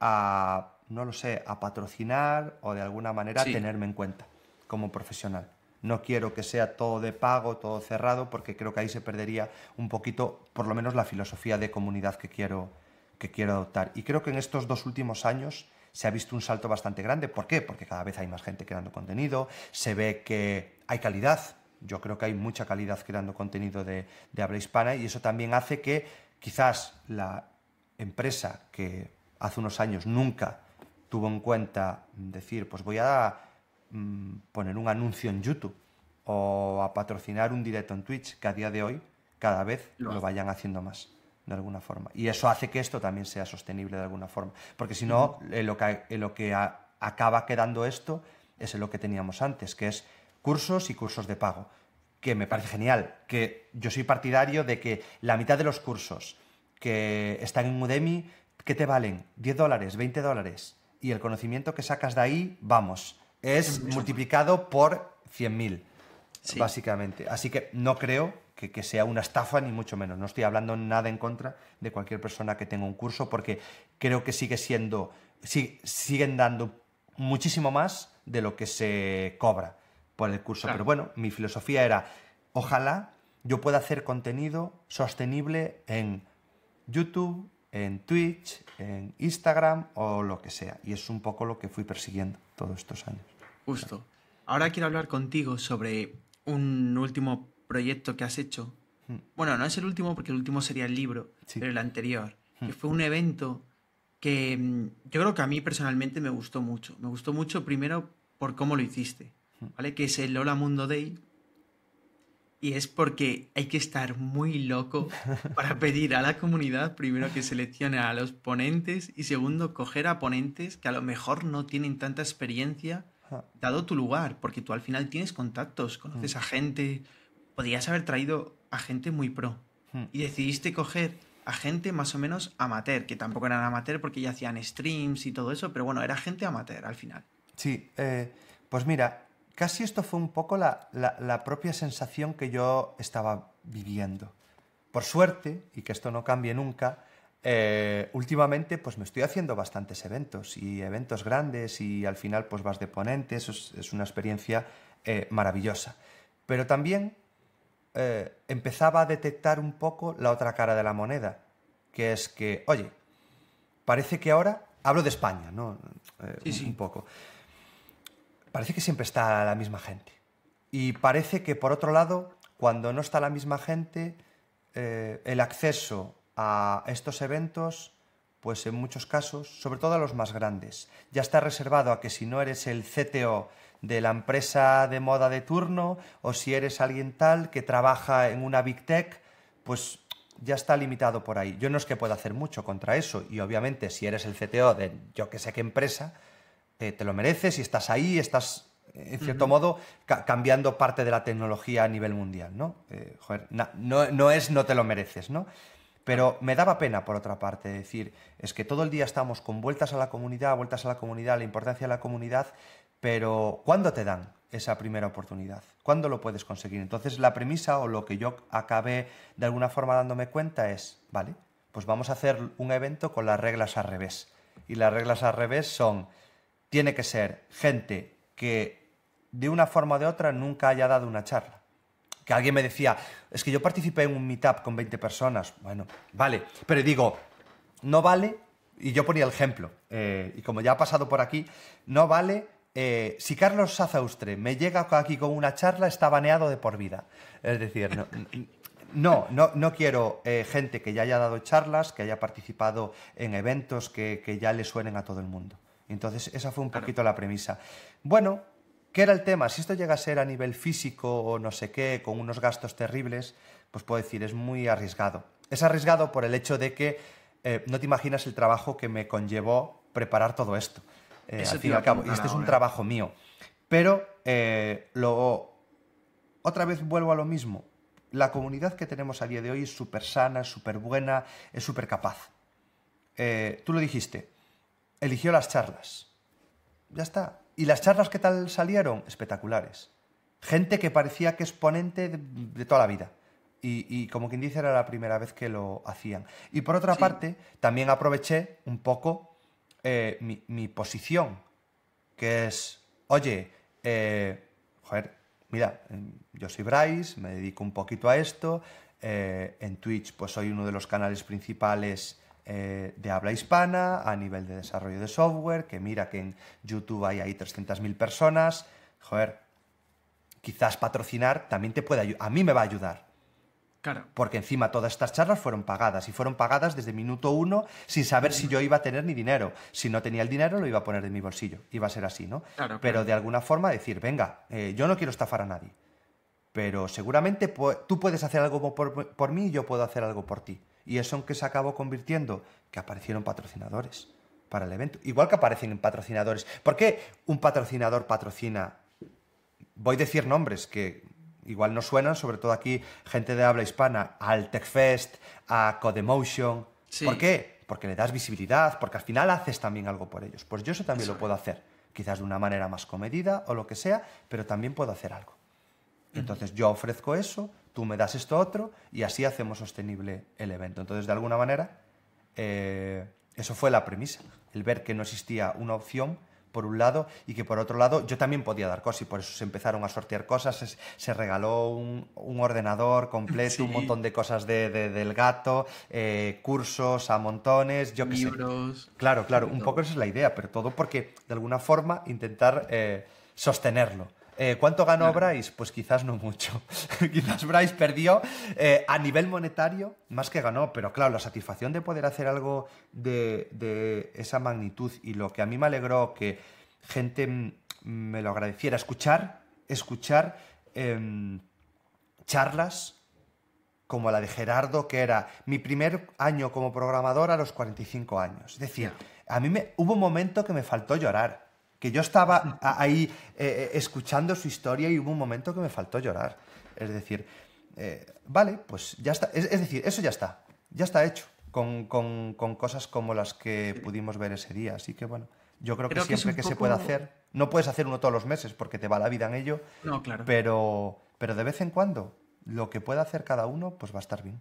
a, no lo sé, a patrocinar o de alguna manera tenerme en cuenta como profesional. No quiero que sea todo de pago, todo cerrado, porque creo que ahí se perdería un poquito, por lo menos, la filosofía de comunidad que quiero, que quiero adoptar. Y creo que en estos dos últimos años se ha visto un salto bastante grande. ¿Por qué? Porque cada vez hay más gente creando contenido, se ve que hay calidad. Yo creo que hay mucha calidad creando contenido de, habla hispana y eso también hace que quizás la empresa que hace unos años nunca tuvo en cuenta decir, pues voy a mm, poner un anuncio en YouTube o a patrocinar un directo en Twitch, que a día de hoy cada vez lo vayan haciendo más de alguna forma. Y eso hace que esto también sea sostenible de alguna forma. Porque si no, eh, lo que, eh, lo que acaba quedando esto es en lo que teníamos antes, que es cursos y cursos de pago. Que me parece genial. Que yo soy partidario de que la mitad de los cursos que están en Udemy, ¿qué te valen? ¿10 dólares? ¿20 dólares? Y el conocimiento que sacas de ahí, vamos, es multiplicado por 100.000, mil básicamente. Así que no creo que, sea una estafa, ni mucho menos. No estoy hablando nada en contra de cualquier persona que tenga un curso, porque creo que sigue siendo, si, siguen dando muchísimo más de lo que se cobra por el curso. Pero bueno, mi filosofía era, ojalá yo pueda hacer contenido sostenible en YouTube, en Twitch, en Instagram o lo que sea. Y es un poco lo que fui persiguiendo todos estos años. Justo. Ahora quiero hablar contigo sobre un último proyecto que has hecho. Hmm. Bueno, no es el último porque el último sería el libro, pero el anterior, que hmm. fue un evento que mm, yo creo que a mí personalmente me gustó mucho. Me gustó mucho primero por cómo lo hiciste, hmm. ¿vale? Que es el Hola Mundo Day. Y es porque hay que estar muy loco para pedir a la comunidad, primero, que seleccione a los ponentes y segundo, coger a ponentes que a lo mejor no tienen tanta experiencia dado tu lugar, porque tú al final tienes contactos, conoces a gente, podrías haber traído a gente muy pro. Hmm. Y decidiste coger a gente más o menos amateur, que tampoco eran amateur porque ya hacían streams y todo eso, pero bueno, era gente amateur al final. Sí, eh, pues mira, casi esto fue un poco la, la, propia sensación que yo estaba viviendo. Por suerte, y que esto no cambie nunca, eh, últimamente pues me estoy haciendo bastantes eventos y eventos grandes y al final pues vas de ponente, es, una experiencia eh, maravillosa. Pero también eh, empezaba a detectar un poco la otra cara de la moneda, que es que, oye, parece que ahora, hablo de España, ¿no? Eh, un, poco. Parece que siempre está la misma gente. Y parece que, por otro lado, cuando no está la misma gente, eh, el acceso a estos eventos, pues en muchos casos, sobre todo a los más grandes, ya está reservado a que si no eres el CTO de la empresa de moda de turno o si eres alguien tal que trabaja en una big tech, pues ya está limitado por ahí. Yo no es que pueda hacer mucho contra eso y obviamente si eres el CTO de yo que sé qué empresa, eh, te lo mereces y estás ahí, estás en cierto modo, cambiando parte de la tecnología a nivel mundial, ¿no? Eh, joder, no, no, es no te lo mereces, ¿no? Pero me daba pena, por otra parte, decir, es que todo el día estamos con vueltas a la comunidad, vueltas a la comunidad, la importancia de la comunidad, pero ¿cuándo te dan esa primera oportunidad? ¿Cuándo lo puedes conseguir? Entonces la premisa o lo que yo acabé de alguna forma dándome cuenta es, vale, pues vamos a hacer un evento con las reglas al revés. Y las reglas al revés son, tiene que ser gente que de una forma o de otra nunca haya dado una charla. Que alguien me decía, es que yo participé en un meetup con 20 personas. Bueno, vale, pero digo, no vale, y yo ponía el ejemplo, eh, y como ya ha pasado por aquí, no vale eh, si Carlos Sazaustre me llega aquí con una charla, está baneado de por vida. Es decir, no, no, quiero eh, gente que ya haya dado charlas, que haya participado en eventos que, ya le suenen a todo el mundo. Entonces, esa fue un poquito la premisa. Bueno, ¿qué era el tema? Si esto llega a ser a nivel físico o no sé qué, con unos gastos terribles, pues puedo decir, es muy arriesgado. Es arriesgado por el hecho de que eh, no te imaginas el trabajo que me conllevó preparar todo esto. Eh, y este es un trabajo mío. Pero eh, luego, otra vez vuelvo a lo mismo. La comunidad que tenemos a día de hoy es súper sana, es súper buena, es súper capaz. Eh, tú lo dijiste, eligió las charlas. Ya está. ¿Y las charlas qué tal salieron? Espectaculares. Gente que parecía que es ponente de, toda la vida. Y, como quien dice, era la primera vez que lo hacían. Y por otra parte, también aproveché un poco eh, mi, posición, que es, oye, eh, joder, mira, em, yo soy Bryce, me dedico un poquito a esto, eh, en Twitch pues soy uno de los canales principales de habla hispana a nivel de desarrollo de software, que mira que en YouTube hay ahí 300.000 personas, joder, quizás patrocinar también te puede ayudar, a mí me va a ayudar, porque encima todas estas charlas fueron pagadas y fueron pagadas desde minuto uno sin saber si yo iba a tener ni dinero. Si no tenía el dinero, lo iba a poner de mi bolsillo. Iba a ser así, ¿no? pero de alguna forma decir, venga, eh, yo no quiero estafar a nadie. Pero seguramente tú puedes hacer algo por, mí y yo puedo hacer algo por ti. Y eso en que se acabó convirtiendo, que aparecieron patrocinadores para el evento. Igual que aparecen patrocinadores. ¿Por qué un patrocinador patrocina? Voy a decir nombres que igual no suenan, sobre todo aquí, gente de habla hispana, al TechFest, a Codemotion. ¿Por qué? Porque le das visibilidad, porque al final haces también algo por ellos. Pues yo eso también lo puedo hacer, quizás de una manera más comedida o lo que sea, pero también puedo hacer algo. Entonces yo ofrezco eso, tú me das esto otro y así hacemos sostenible el evento. Entonces, de alguna manera, eh, eso fue la premisa, el ver que no existía una opción por un lado, y que por otro lado yo también podía dar cosas y por eso se empezaron a sortear cosas, se, regaló un, un, ordenador completo, un montón de cosas de, del gato, eh, cursos a montones, yo qué Libros. Claro, claro, un poco esa es la idea, pero todo porque de alguna forma intentar eh, sostenerlo. Eh, ¿Cuánto ganó Bryce? Pues quizás no mucho. quizás Bryce perdió eh, a nivel monetario más que ganó, pero claro, la satisfacción de poder hacer algo de, esa magnitud y lo que a mí me alegró que gente me lo agradeciera, escuchar, escuchar em, charlas como la de Gerardo, que era mi primer año como programador a los 45 años. Es decir, a mí me, hubo un momento que me faltó llorar que yo estaba ahí eh, eh, escuchando su historia y hubo un momento que me faltó llorar. Es decir, eh, vale, pues ya está. Es, decir, eso ya está. Ya está hecho. Con, cosas como las que pudimos ver ese día. Así que bueno, yo creo, que siempre que, se puede hacer. No puedes hacer uno todos los meses porque te va la vida en ello. No, claro. Pero, pero de vez en cuando, lo que pueda hacer cada uno, pues va a estar bien.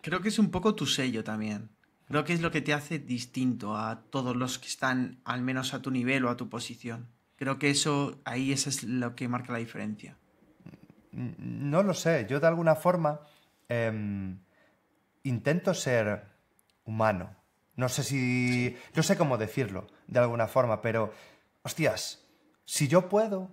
Creo que es un poco tu sello también. Creo que es lo que te hace distinto a todos los que están al menos a tu nivel o a tu posición. Creo que eso, ahí es lo que marca la diferencia. No lo sé, yo de alguna forma em, intento ser humano. No sé si... No sé cómo decirlo, de alguna forma, pero... Hostias, si yo puedo,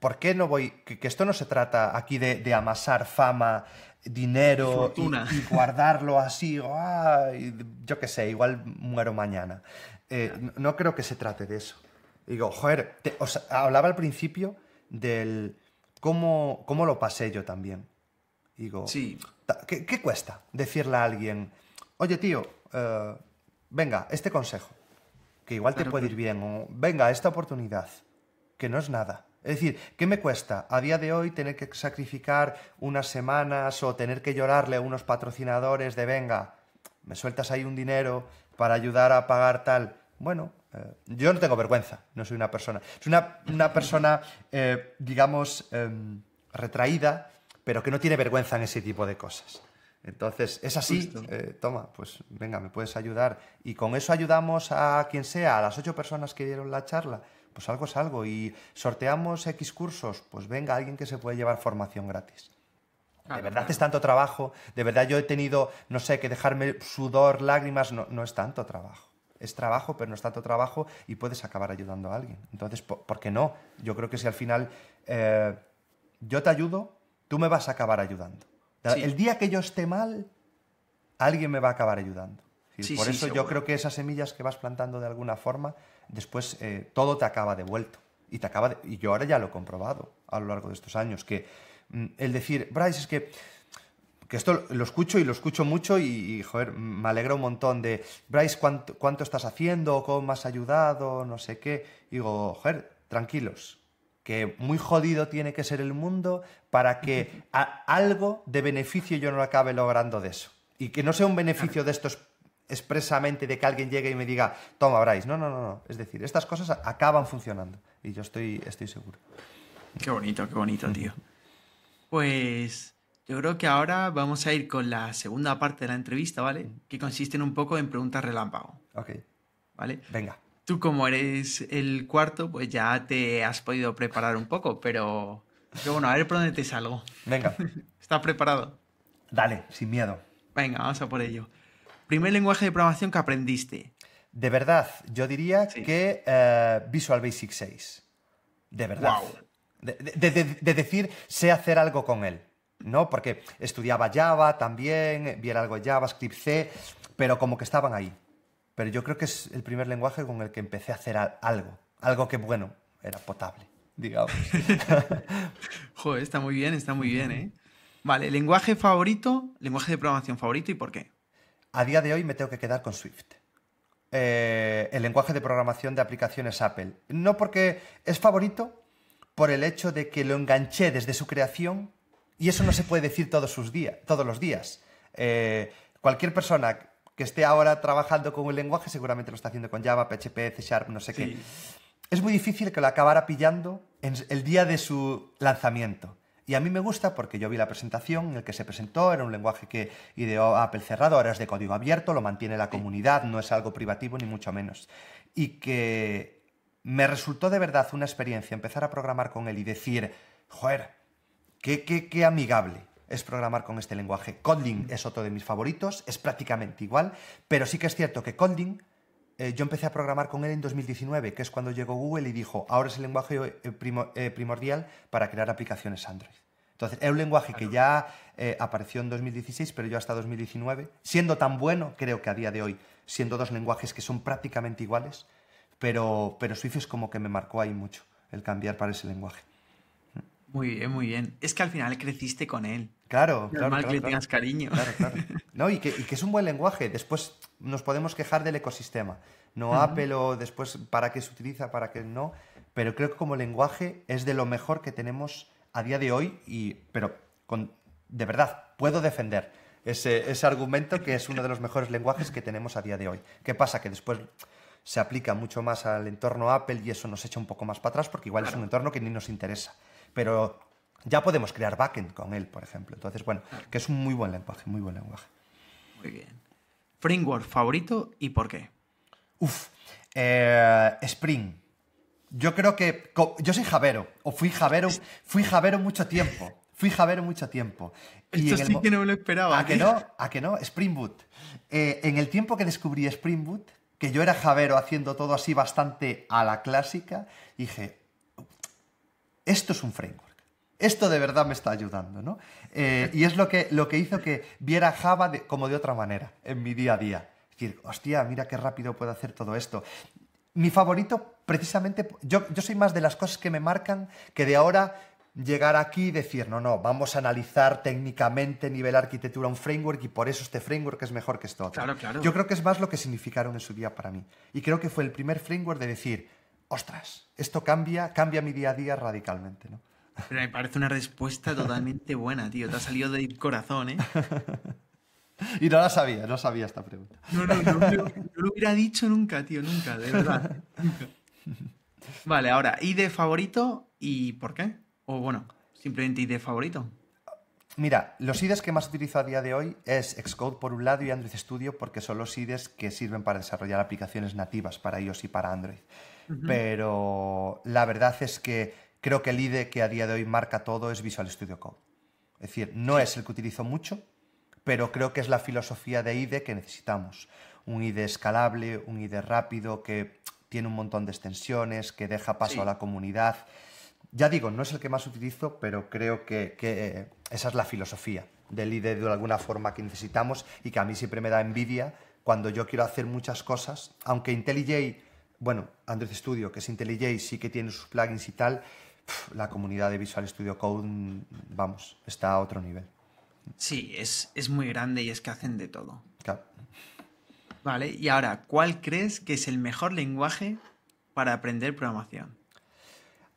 ¿por qué no voy? Que, esto no se trata aquí de amasar fama dinero y, guardarlo así, yo qué sé, igual muero mañana. Eh, no, creo que se trate de eso. Digo, joder, os hablaba al principio del cómo, cómo lo pasé yo también. Digo, sí. ¿qué, cuesta decirle a alguien, oye tío, eh, venga, este consejo, que igual te puede ir bien, o venga, esta oportunidad, que no es nada? Es decir, ¿qué me cuesta a día de hoy tener que sacrificar unas semanas o tener que llorarle a unos patrocinadores de venga, me sueltas ahí un dinero para ayudar a pagar tal? Bueno, eh, yo no tengo vergüenza, no soy una persona. Soy una, persona, eh, digamos, em, retraída, pero que no tiene vergüenza en ese tipo de cosas. Entonces, es así, eh, toma, pues venga, me puedes ayudar. Y con eso ayudamos a quien sea, a las ocho personas que dieron la charla. Pues algo es algo. Y sorteamos X cursos, pues venga alguien que se puede llevar formación gratis. De verdad es tanto trabajo, de verdad yo he tenido, no sé, que dejarme sudor, lágrimas, no, es tanto trabajo. Es trabajo, pero no es tanto trabajo y puedes acabar ayudando a alguien. Entonces, ¿por, qué no? Yo creo que si al final eh, yo te ayudo, tú me vas a acabar ayudando. El día que yo esté mal, alguien me va a acabar ayudando. Y por eso yo creo que esas semillas que vas plantando de alguna forma después eh, todo te acaba devuelto. Y, te acaba y yo ahora ya lo he comprobado a lo largo de estos años, que mm, el decir, Bryce, es que, esto lo escucho y lo escucho mucho y, joder, me alegra un montón de, Bryce, ¿cuánto, estás haciendo? ¿Cómo me has ayudado? No sé qué. digo, joder, tranquilos, que muy jodido tiene que ser el mundo para que algo de beneficio yo no acabe logrando de eso. Y que no sea un beneficio de estos expresamente de que alguien llegue y me diga, toma, Bryce. No, no, no, no. Es decir, estas cosas acaban funcionando. Y yo estoy, estoy seguro. Qué bonito, qué bonito, tío. Pues yo creo que ahora vamos a ir con la segunda parte de la entrevista, ¿vale? Que consiste en un poco en preguntas relámpago. Ok. ¿Vale? Venga. Tú como eres el cuarto, pues ya te has podido preparar un poco, pero, pero bueno, a ver por dónde te salgo. Venga. ¿Estás preparado? Dale, sin miedo. Venga, vamos a por ello primer lenguaje de programación que aprendiste. De verdad, yo diría que eh, Visual Basic 6. De verdad. De, decir, sé hacer algo con él. ¿No? Porque estudiaba Java también, vi algo de JavaScript C, pero como que estaban ahí. Pero yo creo que es el primer lenguaje con el que empecé a hacer algo. Algo que, bueno, era potable, digamos. Joder, está muy bien, está muy bien, ¿eh? Vale, lenguaje favorito, lenguaje de programación favorito y por qué. A día de hoy me tengo que quedar con Swift. Eh, el lenguaje de programación de aplicaciones Apple. No porque es favorito, por el hecho de que lo enganché desde su creación y eso no se puede decir todos, sus días, todos los días. Eh, cualquier persona que esté ahora trabajando con un lenguaje seguramente lo está haciendo con Java, PHP, C Sharp, no sé qué. Es muy difícil que lo acabara pillando en el día de su lanzamiento. Y a mí me gusta porque yo vi la presentación en el que se presentó, era un lenguaje que ideó Apple cerrado, ahora es de código abierto, lo mantiene la comunidad, no es algo privativo ni mucho menos. Y que me resultó de verdad una experiencia empezar a programar con él y decir, joder, qué, qué, qué amigable es programar con este lenguaje. Kotlin es otro de mis favoritos, es prácticamente igual, pero sí que es cierto que Kotlin eh, yo empecé a programar con él en 2019, que es cuando llegó Google y dijo, ahora es el lenguaje eh, eh, primordial para crear aplicaciones Android. Entonces, es un lenguaje que ya apareció en 2016, pero yo hasta 2019, siendo tan bueno, creo que a día de hoy, siendo dos lenguajes que son prácticamente iguales, pero, pero Swift es como que me marcó ahí mucho el cambiar para ese lenguaje. Muy bien, muy bien. Es que al final creciste con él. Claro, claro. Normal que le tengas cariño. No, y que, es un buen lenguaje. Después nos podemos quejar del ecosistema. No Apple o después para qué se utiliza, para qué no. Pero creo que como lenguaje es de lo mejor que tenemos a día de hoy. Y, pero con, de verdad, puedo defender ese, ese argumento que es uno de los mejores lenguajes que tenemos a día de hoy. ¿Qué pasa? Que después se aplica mucho más al entorno Apple y eso nos echa un poco más para atrás porque igual es un entorno que ni nos interesa. Pero ya podemos crear backend con él, por ejemplo. Entonces, bueno, que es un muy buen lenguaje, muy buen lenguaje. Muy bien. ¿Framework favorito y por qué? Uf, eh, Spring. Yo creo que. Yo soy Javero, o fui Javero, fui Javero mucho tiempo. Fui Javero mucho tiempo. Esto sí que no me lo esperaba. ¿A que ¿eh? no? ¿A que no? Spring Boot. Eh, en el tiempo que descubrí Spring Boot, que yo era Javero haciendo todo así bastante a la clásica, dije: Esto es un framework esto de verdad me está ayudando, ¿no? Eh, y es lo que, lo que hizo que viera Java como de otra manera en mi día a día. Es decir, hostia, mira qué rápido puedo hacer todo esto. Mi favorito, precisamente, yo, soy más de las cosas que me marcan que de ahora llegar aquí y decir, no, no, vamos a analizar técnicamente, nivel arquitectura, un framework y por eso este framework es mejor que esto otro. Yo creo que es más lo que significaron en su día para mí. Y creo que fue el primer framework de decir, ostras, esto cambia, cambia mi día a día radicalmente, ¿no? me parece una respuesta totalmente buena, tío. Te ha salido del corazón, ¿eh? Y no la sabía, no sabía esta pregunta. No, no, no, lo hubiera dicho nunca, tío, nunca, de verdad. Vale, ahora, ¿y de favorito y por qué? O bueno, simplemente ¿y de favorito. Mira, los IDEs que más utilizo a día de hoy es Xcode por un lado y Android Studio porque son los IDEs que sirven para desarrollar aplicaciones nativas para iOS y para Android. Pero la verdad es que creo que el IDE que a día de hoy marca todo es Visual Studio Code. Es decir, no es el que utilizo mucho, pero creo que es la filosofía de IDE que necesitamos. Un IDE escalable, un IDE rápido, que tiene un montón de extensiones, que deja paso a la comunidad. Ya digo, no es el que más utilizo, pero creo que, que eh, esa es la filosofía del IDE de alguna forma que necesitamos y que a mí siempre me da envidia cuando yo quiero hacer muchas cosas, aunque IntelliJ, bueno, Android Studio, que es IntelliJ, sí que tiene sus plugins y tal, la comunidad de Visual Studio Code, mm, vamos, está a otro nivel. Sí, es, muy grande y es que hacen de todo. Vale, y ahora, ¿cuál crees que es el mejor lenguaje para aprender programación?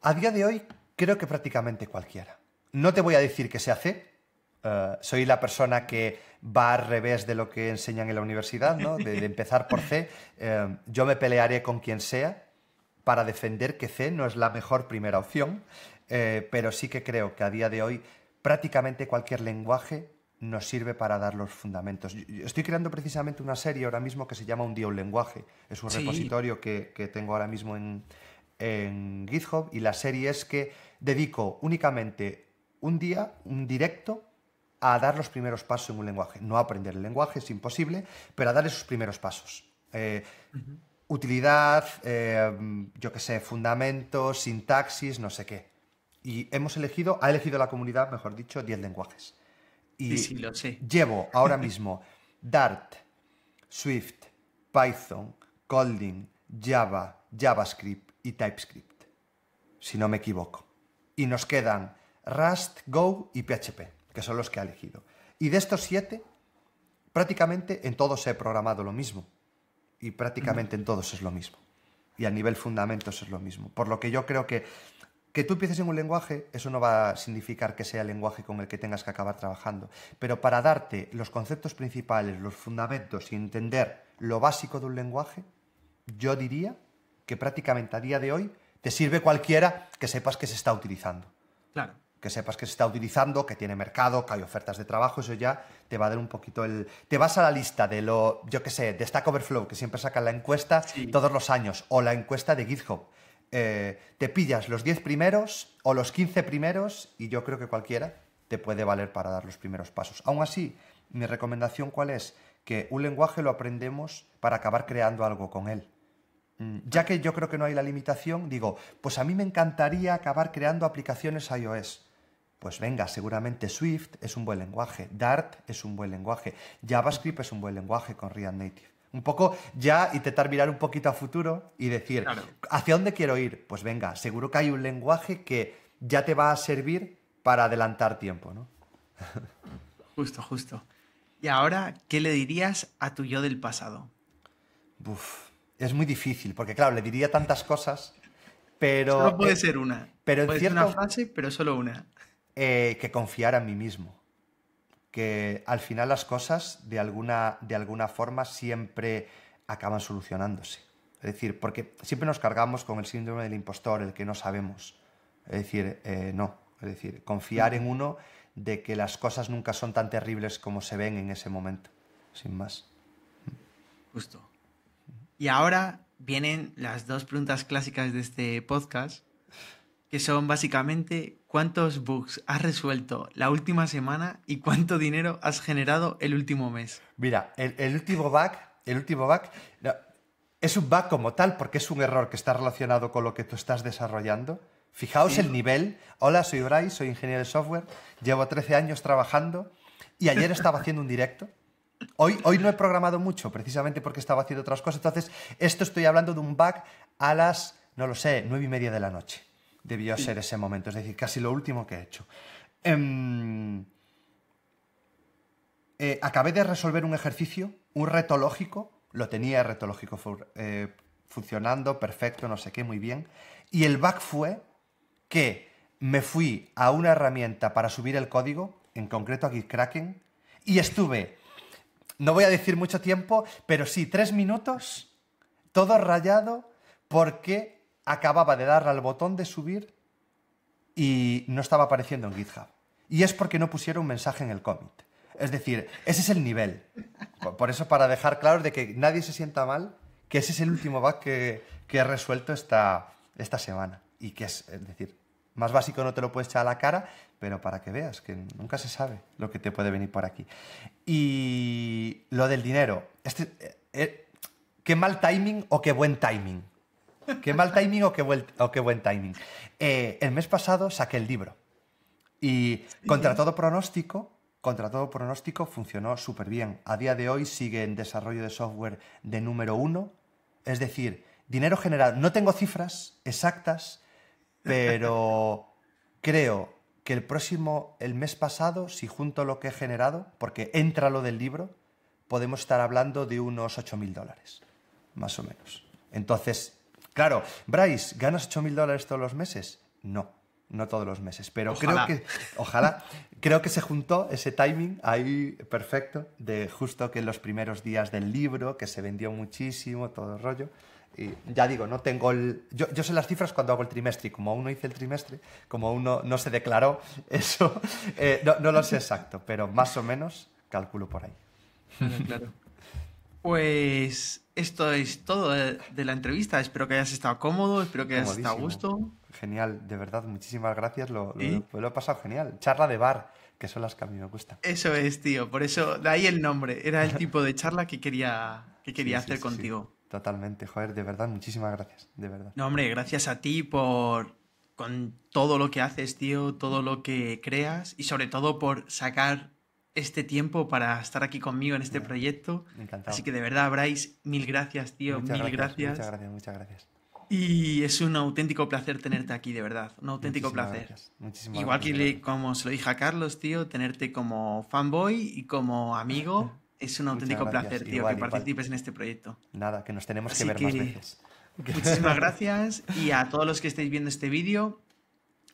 A día de hoy, creo que prácticamente cualquiera. No te voy a decir que sea C. Eh, soy la persona que va al revés de lo que enseñan en la universidad, ¿no? De, empezar por C. Eh, yo me pelearé con quien sea para defender que C no es la mejor primera opción, eh, pero sí que creo que a día de hoy prácticamente cualquier lenguaje nos sirve para dar los fundamentos. estoy creando precisamente una serie ahora mismo que se llama Un día un lenguaje. Es un repositorio que, tengo ahora mismo en, GitHub y la serie es que dedico únicamente un día, un directo, a dar los primeros pasos en un lenguaje. No aprender el lenguaje, es imposible, pero a dar esos primeros pasos. Eh, utilidad, eh, yo qué sé, fundamentos, sintaxis, no sé qué. Y hemos elegido, ha elegido la comunidad, mejor dicho, 10 lenguajes. Y llevo ahora mismo Dart, Swift, Python, Colding, Java, JavaScript y TypeScript, si no me equivoco. Y nos quedan Rust, Go y PHP, que son los que ha elegido. Y de estos siete, prácticamente en todos he programado lo mismo. Y prácticamente en todos es lo mismo. Y a nivel fundamentos es lo mismo. Por lo que yo creo que que tú empieces en un lenguaje, eso no va a significar que sea el lenguaje con el que tengas que acabar trabajando. Pero para darte los conceptos principales, los fundamentos y entender lo básico de un lenguaje, yo diría que prácticamente a día de hoy te sirve cualquiera que sepas que se está utilizando. Claro que sepas que se está utilizando, que tiene mercado, que hay ofertas de trabajo, eso ya te va a dar un poquito el... Te vas a la lista de lo, yo qué sé, de Stack Overflow, que siempre sacan la encuesta todos los años, o la encuesta de GitHub. Eh, te pillas los 10 primeros o los 15 primeros y yo creo que cualquiera te puede valer para dar los primeros pasos. Aún así, mi recomendación cuál es? Que un lenguaje lo aprendemos para acabar creando algo con él. Mm, ya que yo creo que no hay la limitación, digo, pues a mí me encantaría acabar creando aplicaciones iOS. Pues venga, seguramente Swift es un buen lenguaje, Dart es un buen lenguaje, JavaScript es un buen lenguaje con React Native. Un poco ya intentar mirar un poquito a futuro y decir, ¿hacia dónde quiero ir? Pues venga, seguro que hay un lenguaje que ya te va a servir para adelantar tiempo, ¿no? Justo, justo. Y ahora, ¿qué le dirías a tu yo del pasado? Uf, es muy difícil, porque claro, le diría tantas cosas, pero... Solo puede ser una. Pero en puede ser una frase, pero solo una. Eh, que confiar en mí mismo. Que al final las cosas de alguna, de alguna forma siempre acaban solucionándose. Es decir, porque siempre nos cargamos con el síndrome del impostor, el que no sabemos. Es decir, eh, no. Es decir, confiar en uno de que las cosas nunca son tan terribles como se ven en ese momento, sin más. Justo. Y ahora vienen las dos preguntas clásicas de este podcast, que son básicamente ¿Cuántos bugs has resuelto la última semana y cuánto dinero has generado el último mes? Mira, el, último bug, el último bug es un bug como tal porque es un error que está relacionado con lo que tú estás desarrollando. Fijaos el nivel. Hola, soy Bryce, soy ingeniero de software, llevo 13 años trabajando y ayer estaba haciendo un directo. Hoy, hoy no he programado mucho, precisamente porque estaba haciendo otras cosas. Entonces, esto estoy hablando de un bug a las, no lo sé, nueve y media de la noche debió ser ese momento, es decir, casi lo último que he hecho. Em, eh, acabé de resolver un ejercicio, un reto lógico, lo tenía reto lógico eh, funcionando, perfecto, no sé qué, muy bien, y el back fue que me fui a una herramienta para subir el código, en concreto a GitKraken, y estuve, no voy a decir mucho tiempo, pero sí, tres minutos, todo rayado, porque acababa de darle al botón de subir y no estaba apareciendo en GitHub. Y es porque no pusieron un mensaje en el commit. Es decir, ese es el nivel. Por eso, para dejar claro de que nadie se sienta mal, que ese es el último bug que, he resuelto esta, esta semana. Y que es, es decir, más básico no te lo puedes echar a la cara, pero para que veas que nunca se sabe lo que te puede venir por aquí. Y lo del dinero. Este, eh, eh, qué mal timing o qué buen timing. Qué mal timing o qué, buen, timing. Eh, el mes pasado saqué el libro y contra todo pronóstico, contra todo pronóstico funcionó súper bien. A día de hoy sigue en desarrollo de software de número uno, es decir, dinero generado. No tengo cifras exactas, pero creo que el próximo, el mes pasado, si junto lo que he generado, porque entra lo del libro, podemos estar hablando de unos 8.000 dólares, más o menos. Entonces, Claro, Bryce, ¿ganas 8.000 dólares todos los meses? No, no todos los meses, pero ojalá. creo que, ojalá, creo que se juntó ese timing ahí perfecto de justo que en los primeros días del libro, que se vendió muchísimo, todo el rollo. Y ya digo, no tengo el... Yo, yo, sé las cifras cuando hago el trimestre, y como aún no hice el trimestre, como aún no, se declaró eso, eh, no, no, lo sé exacto, pero más o menos calculo por ahí. Claro. Pues esto es todo de la entrevista. Espero que hayas estado cómodo, espero que hayas estado a gusto. Genial, de verdad, muchísimas gracias. Lo, pues lo, he pasado genial. Charla de bar que son las que a mí me gustan. Eso es, tío. Por eso, de ahí el nombre. Era el tipo de charla que quería, que quería hacer contigo. Totalmente, joder, de verdad, muchísimas gracias, de verdad. No, hombre, gracias a ti por con todo lo que haces, tío, todo lo que creas y sobre todo por sacar este tiempo para estar aquí conmigo en este proyecto. Así que de verdad, Bryce, mil gracias, tío. mil gracias, Muchas gracias, muchas gracias. Y es un auténtico placer tenerte aquí, de verdad. Un auténtico Muchísimas placer. Gracias. Igual que como se lo dije a Carlos, tío, tenerte como fanboy y como amigo. Es un auténtico placer, tío, que participes en este proyecto. Nada, que nos tenemos que ver más veces. Muchísimas gracias y a todos los que estáis viendo este vídeo,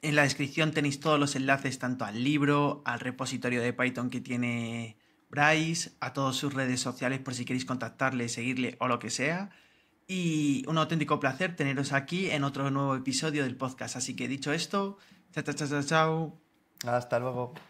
en la descripción tenéis todos los enlaces tanto al libro, al repositorio de Python que tiene Bryce, a todas sus redes sociales por si queréis contactarle, seguirle o lo que sea. Y un auténtico placer teneros aquí en otro nuevo episodio del podcast. Así que dicho esto, chao, chao, chao, chao. Hasta luego.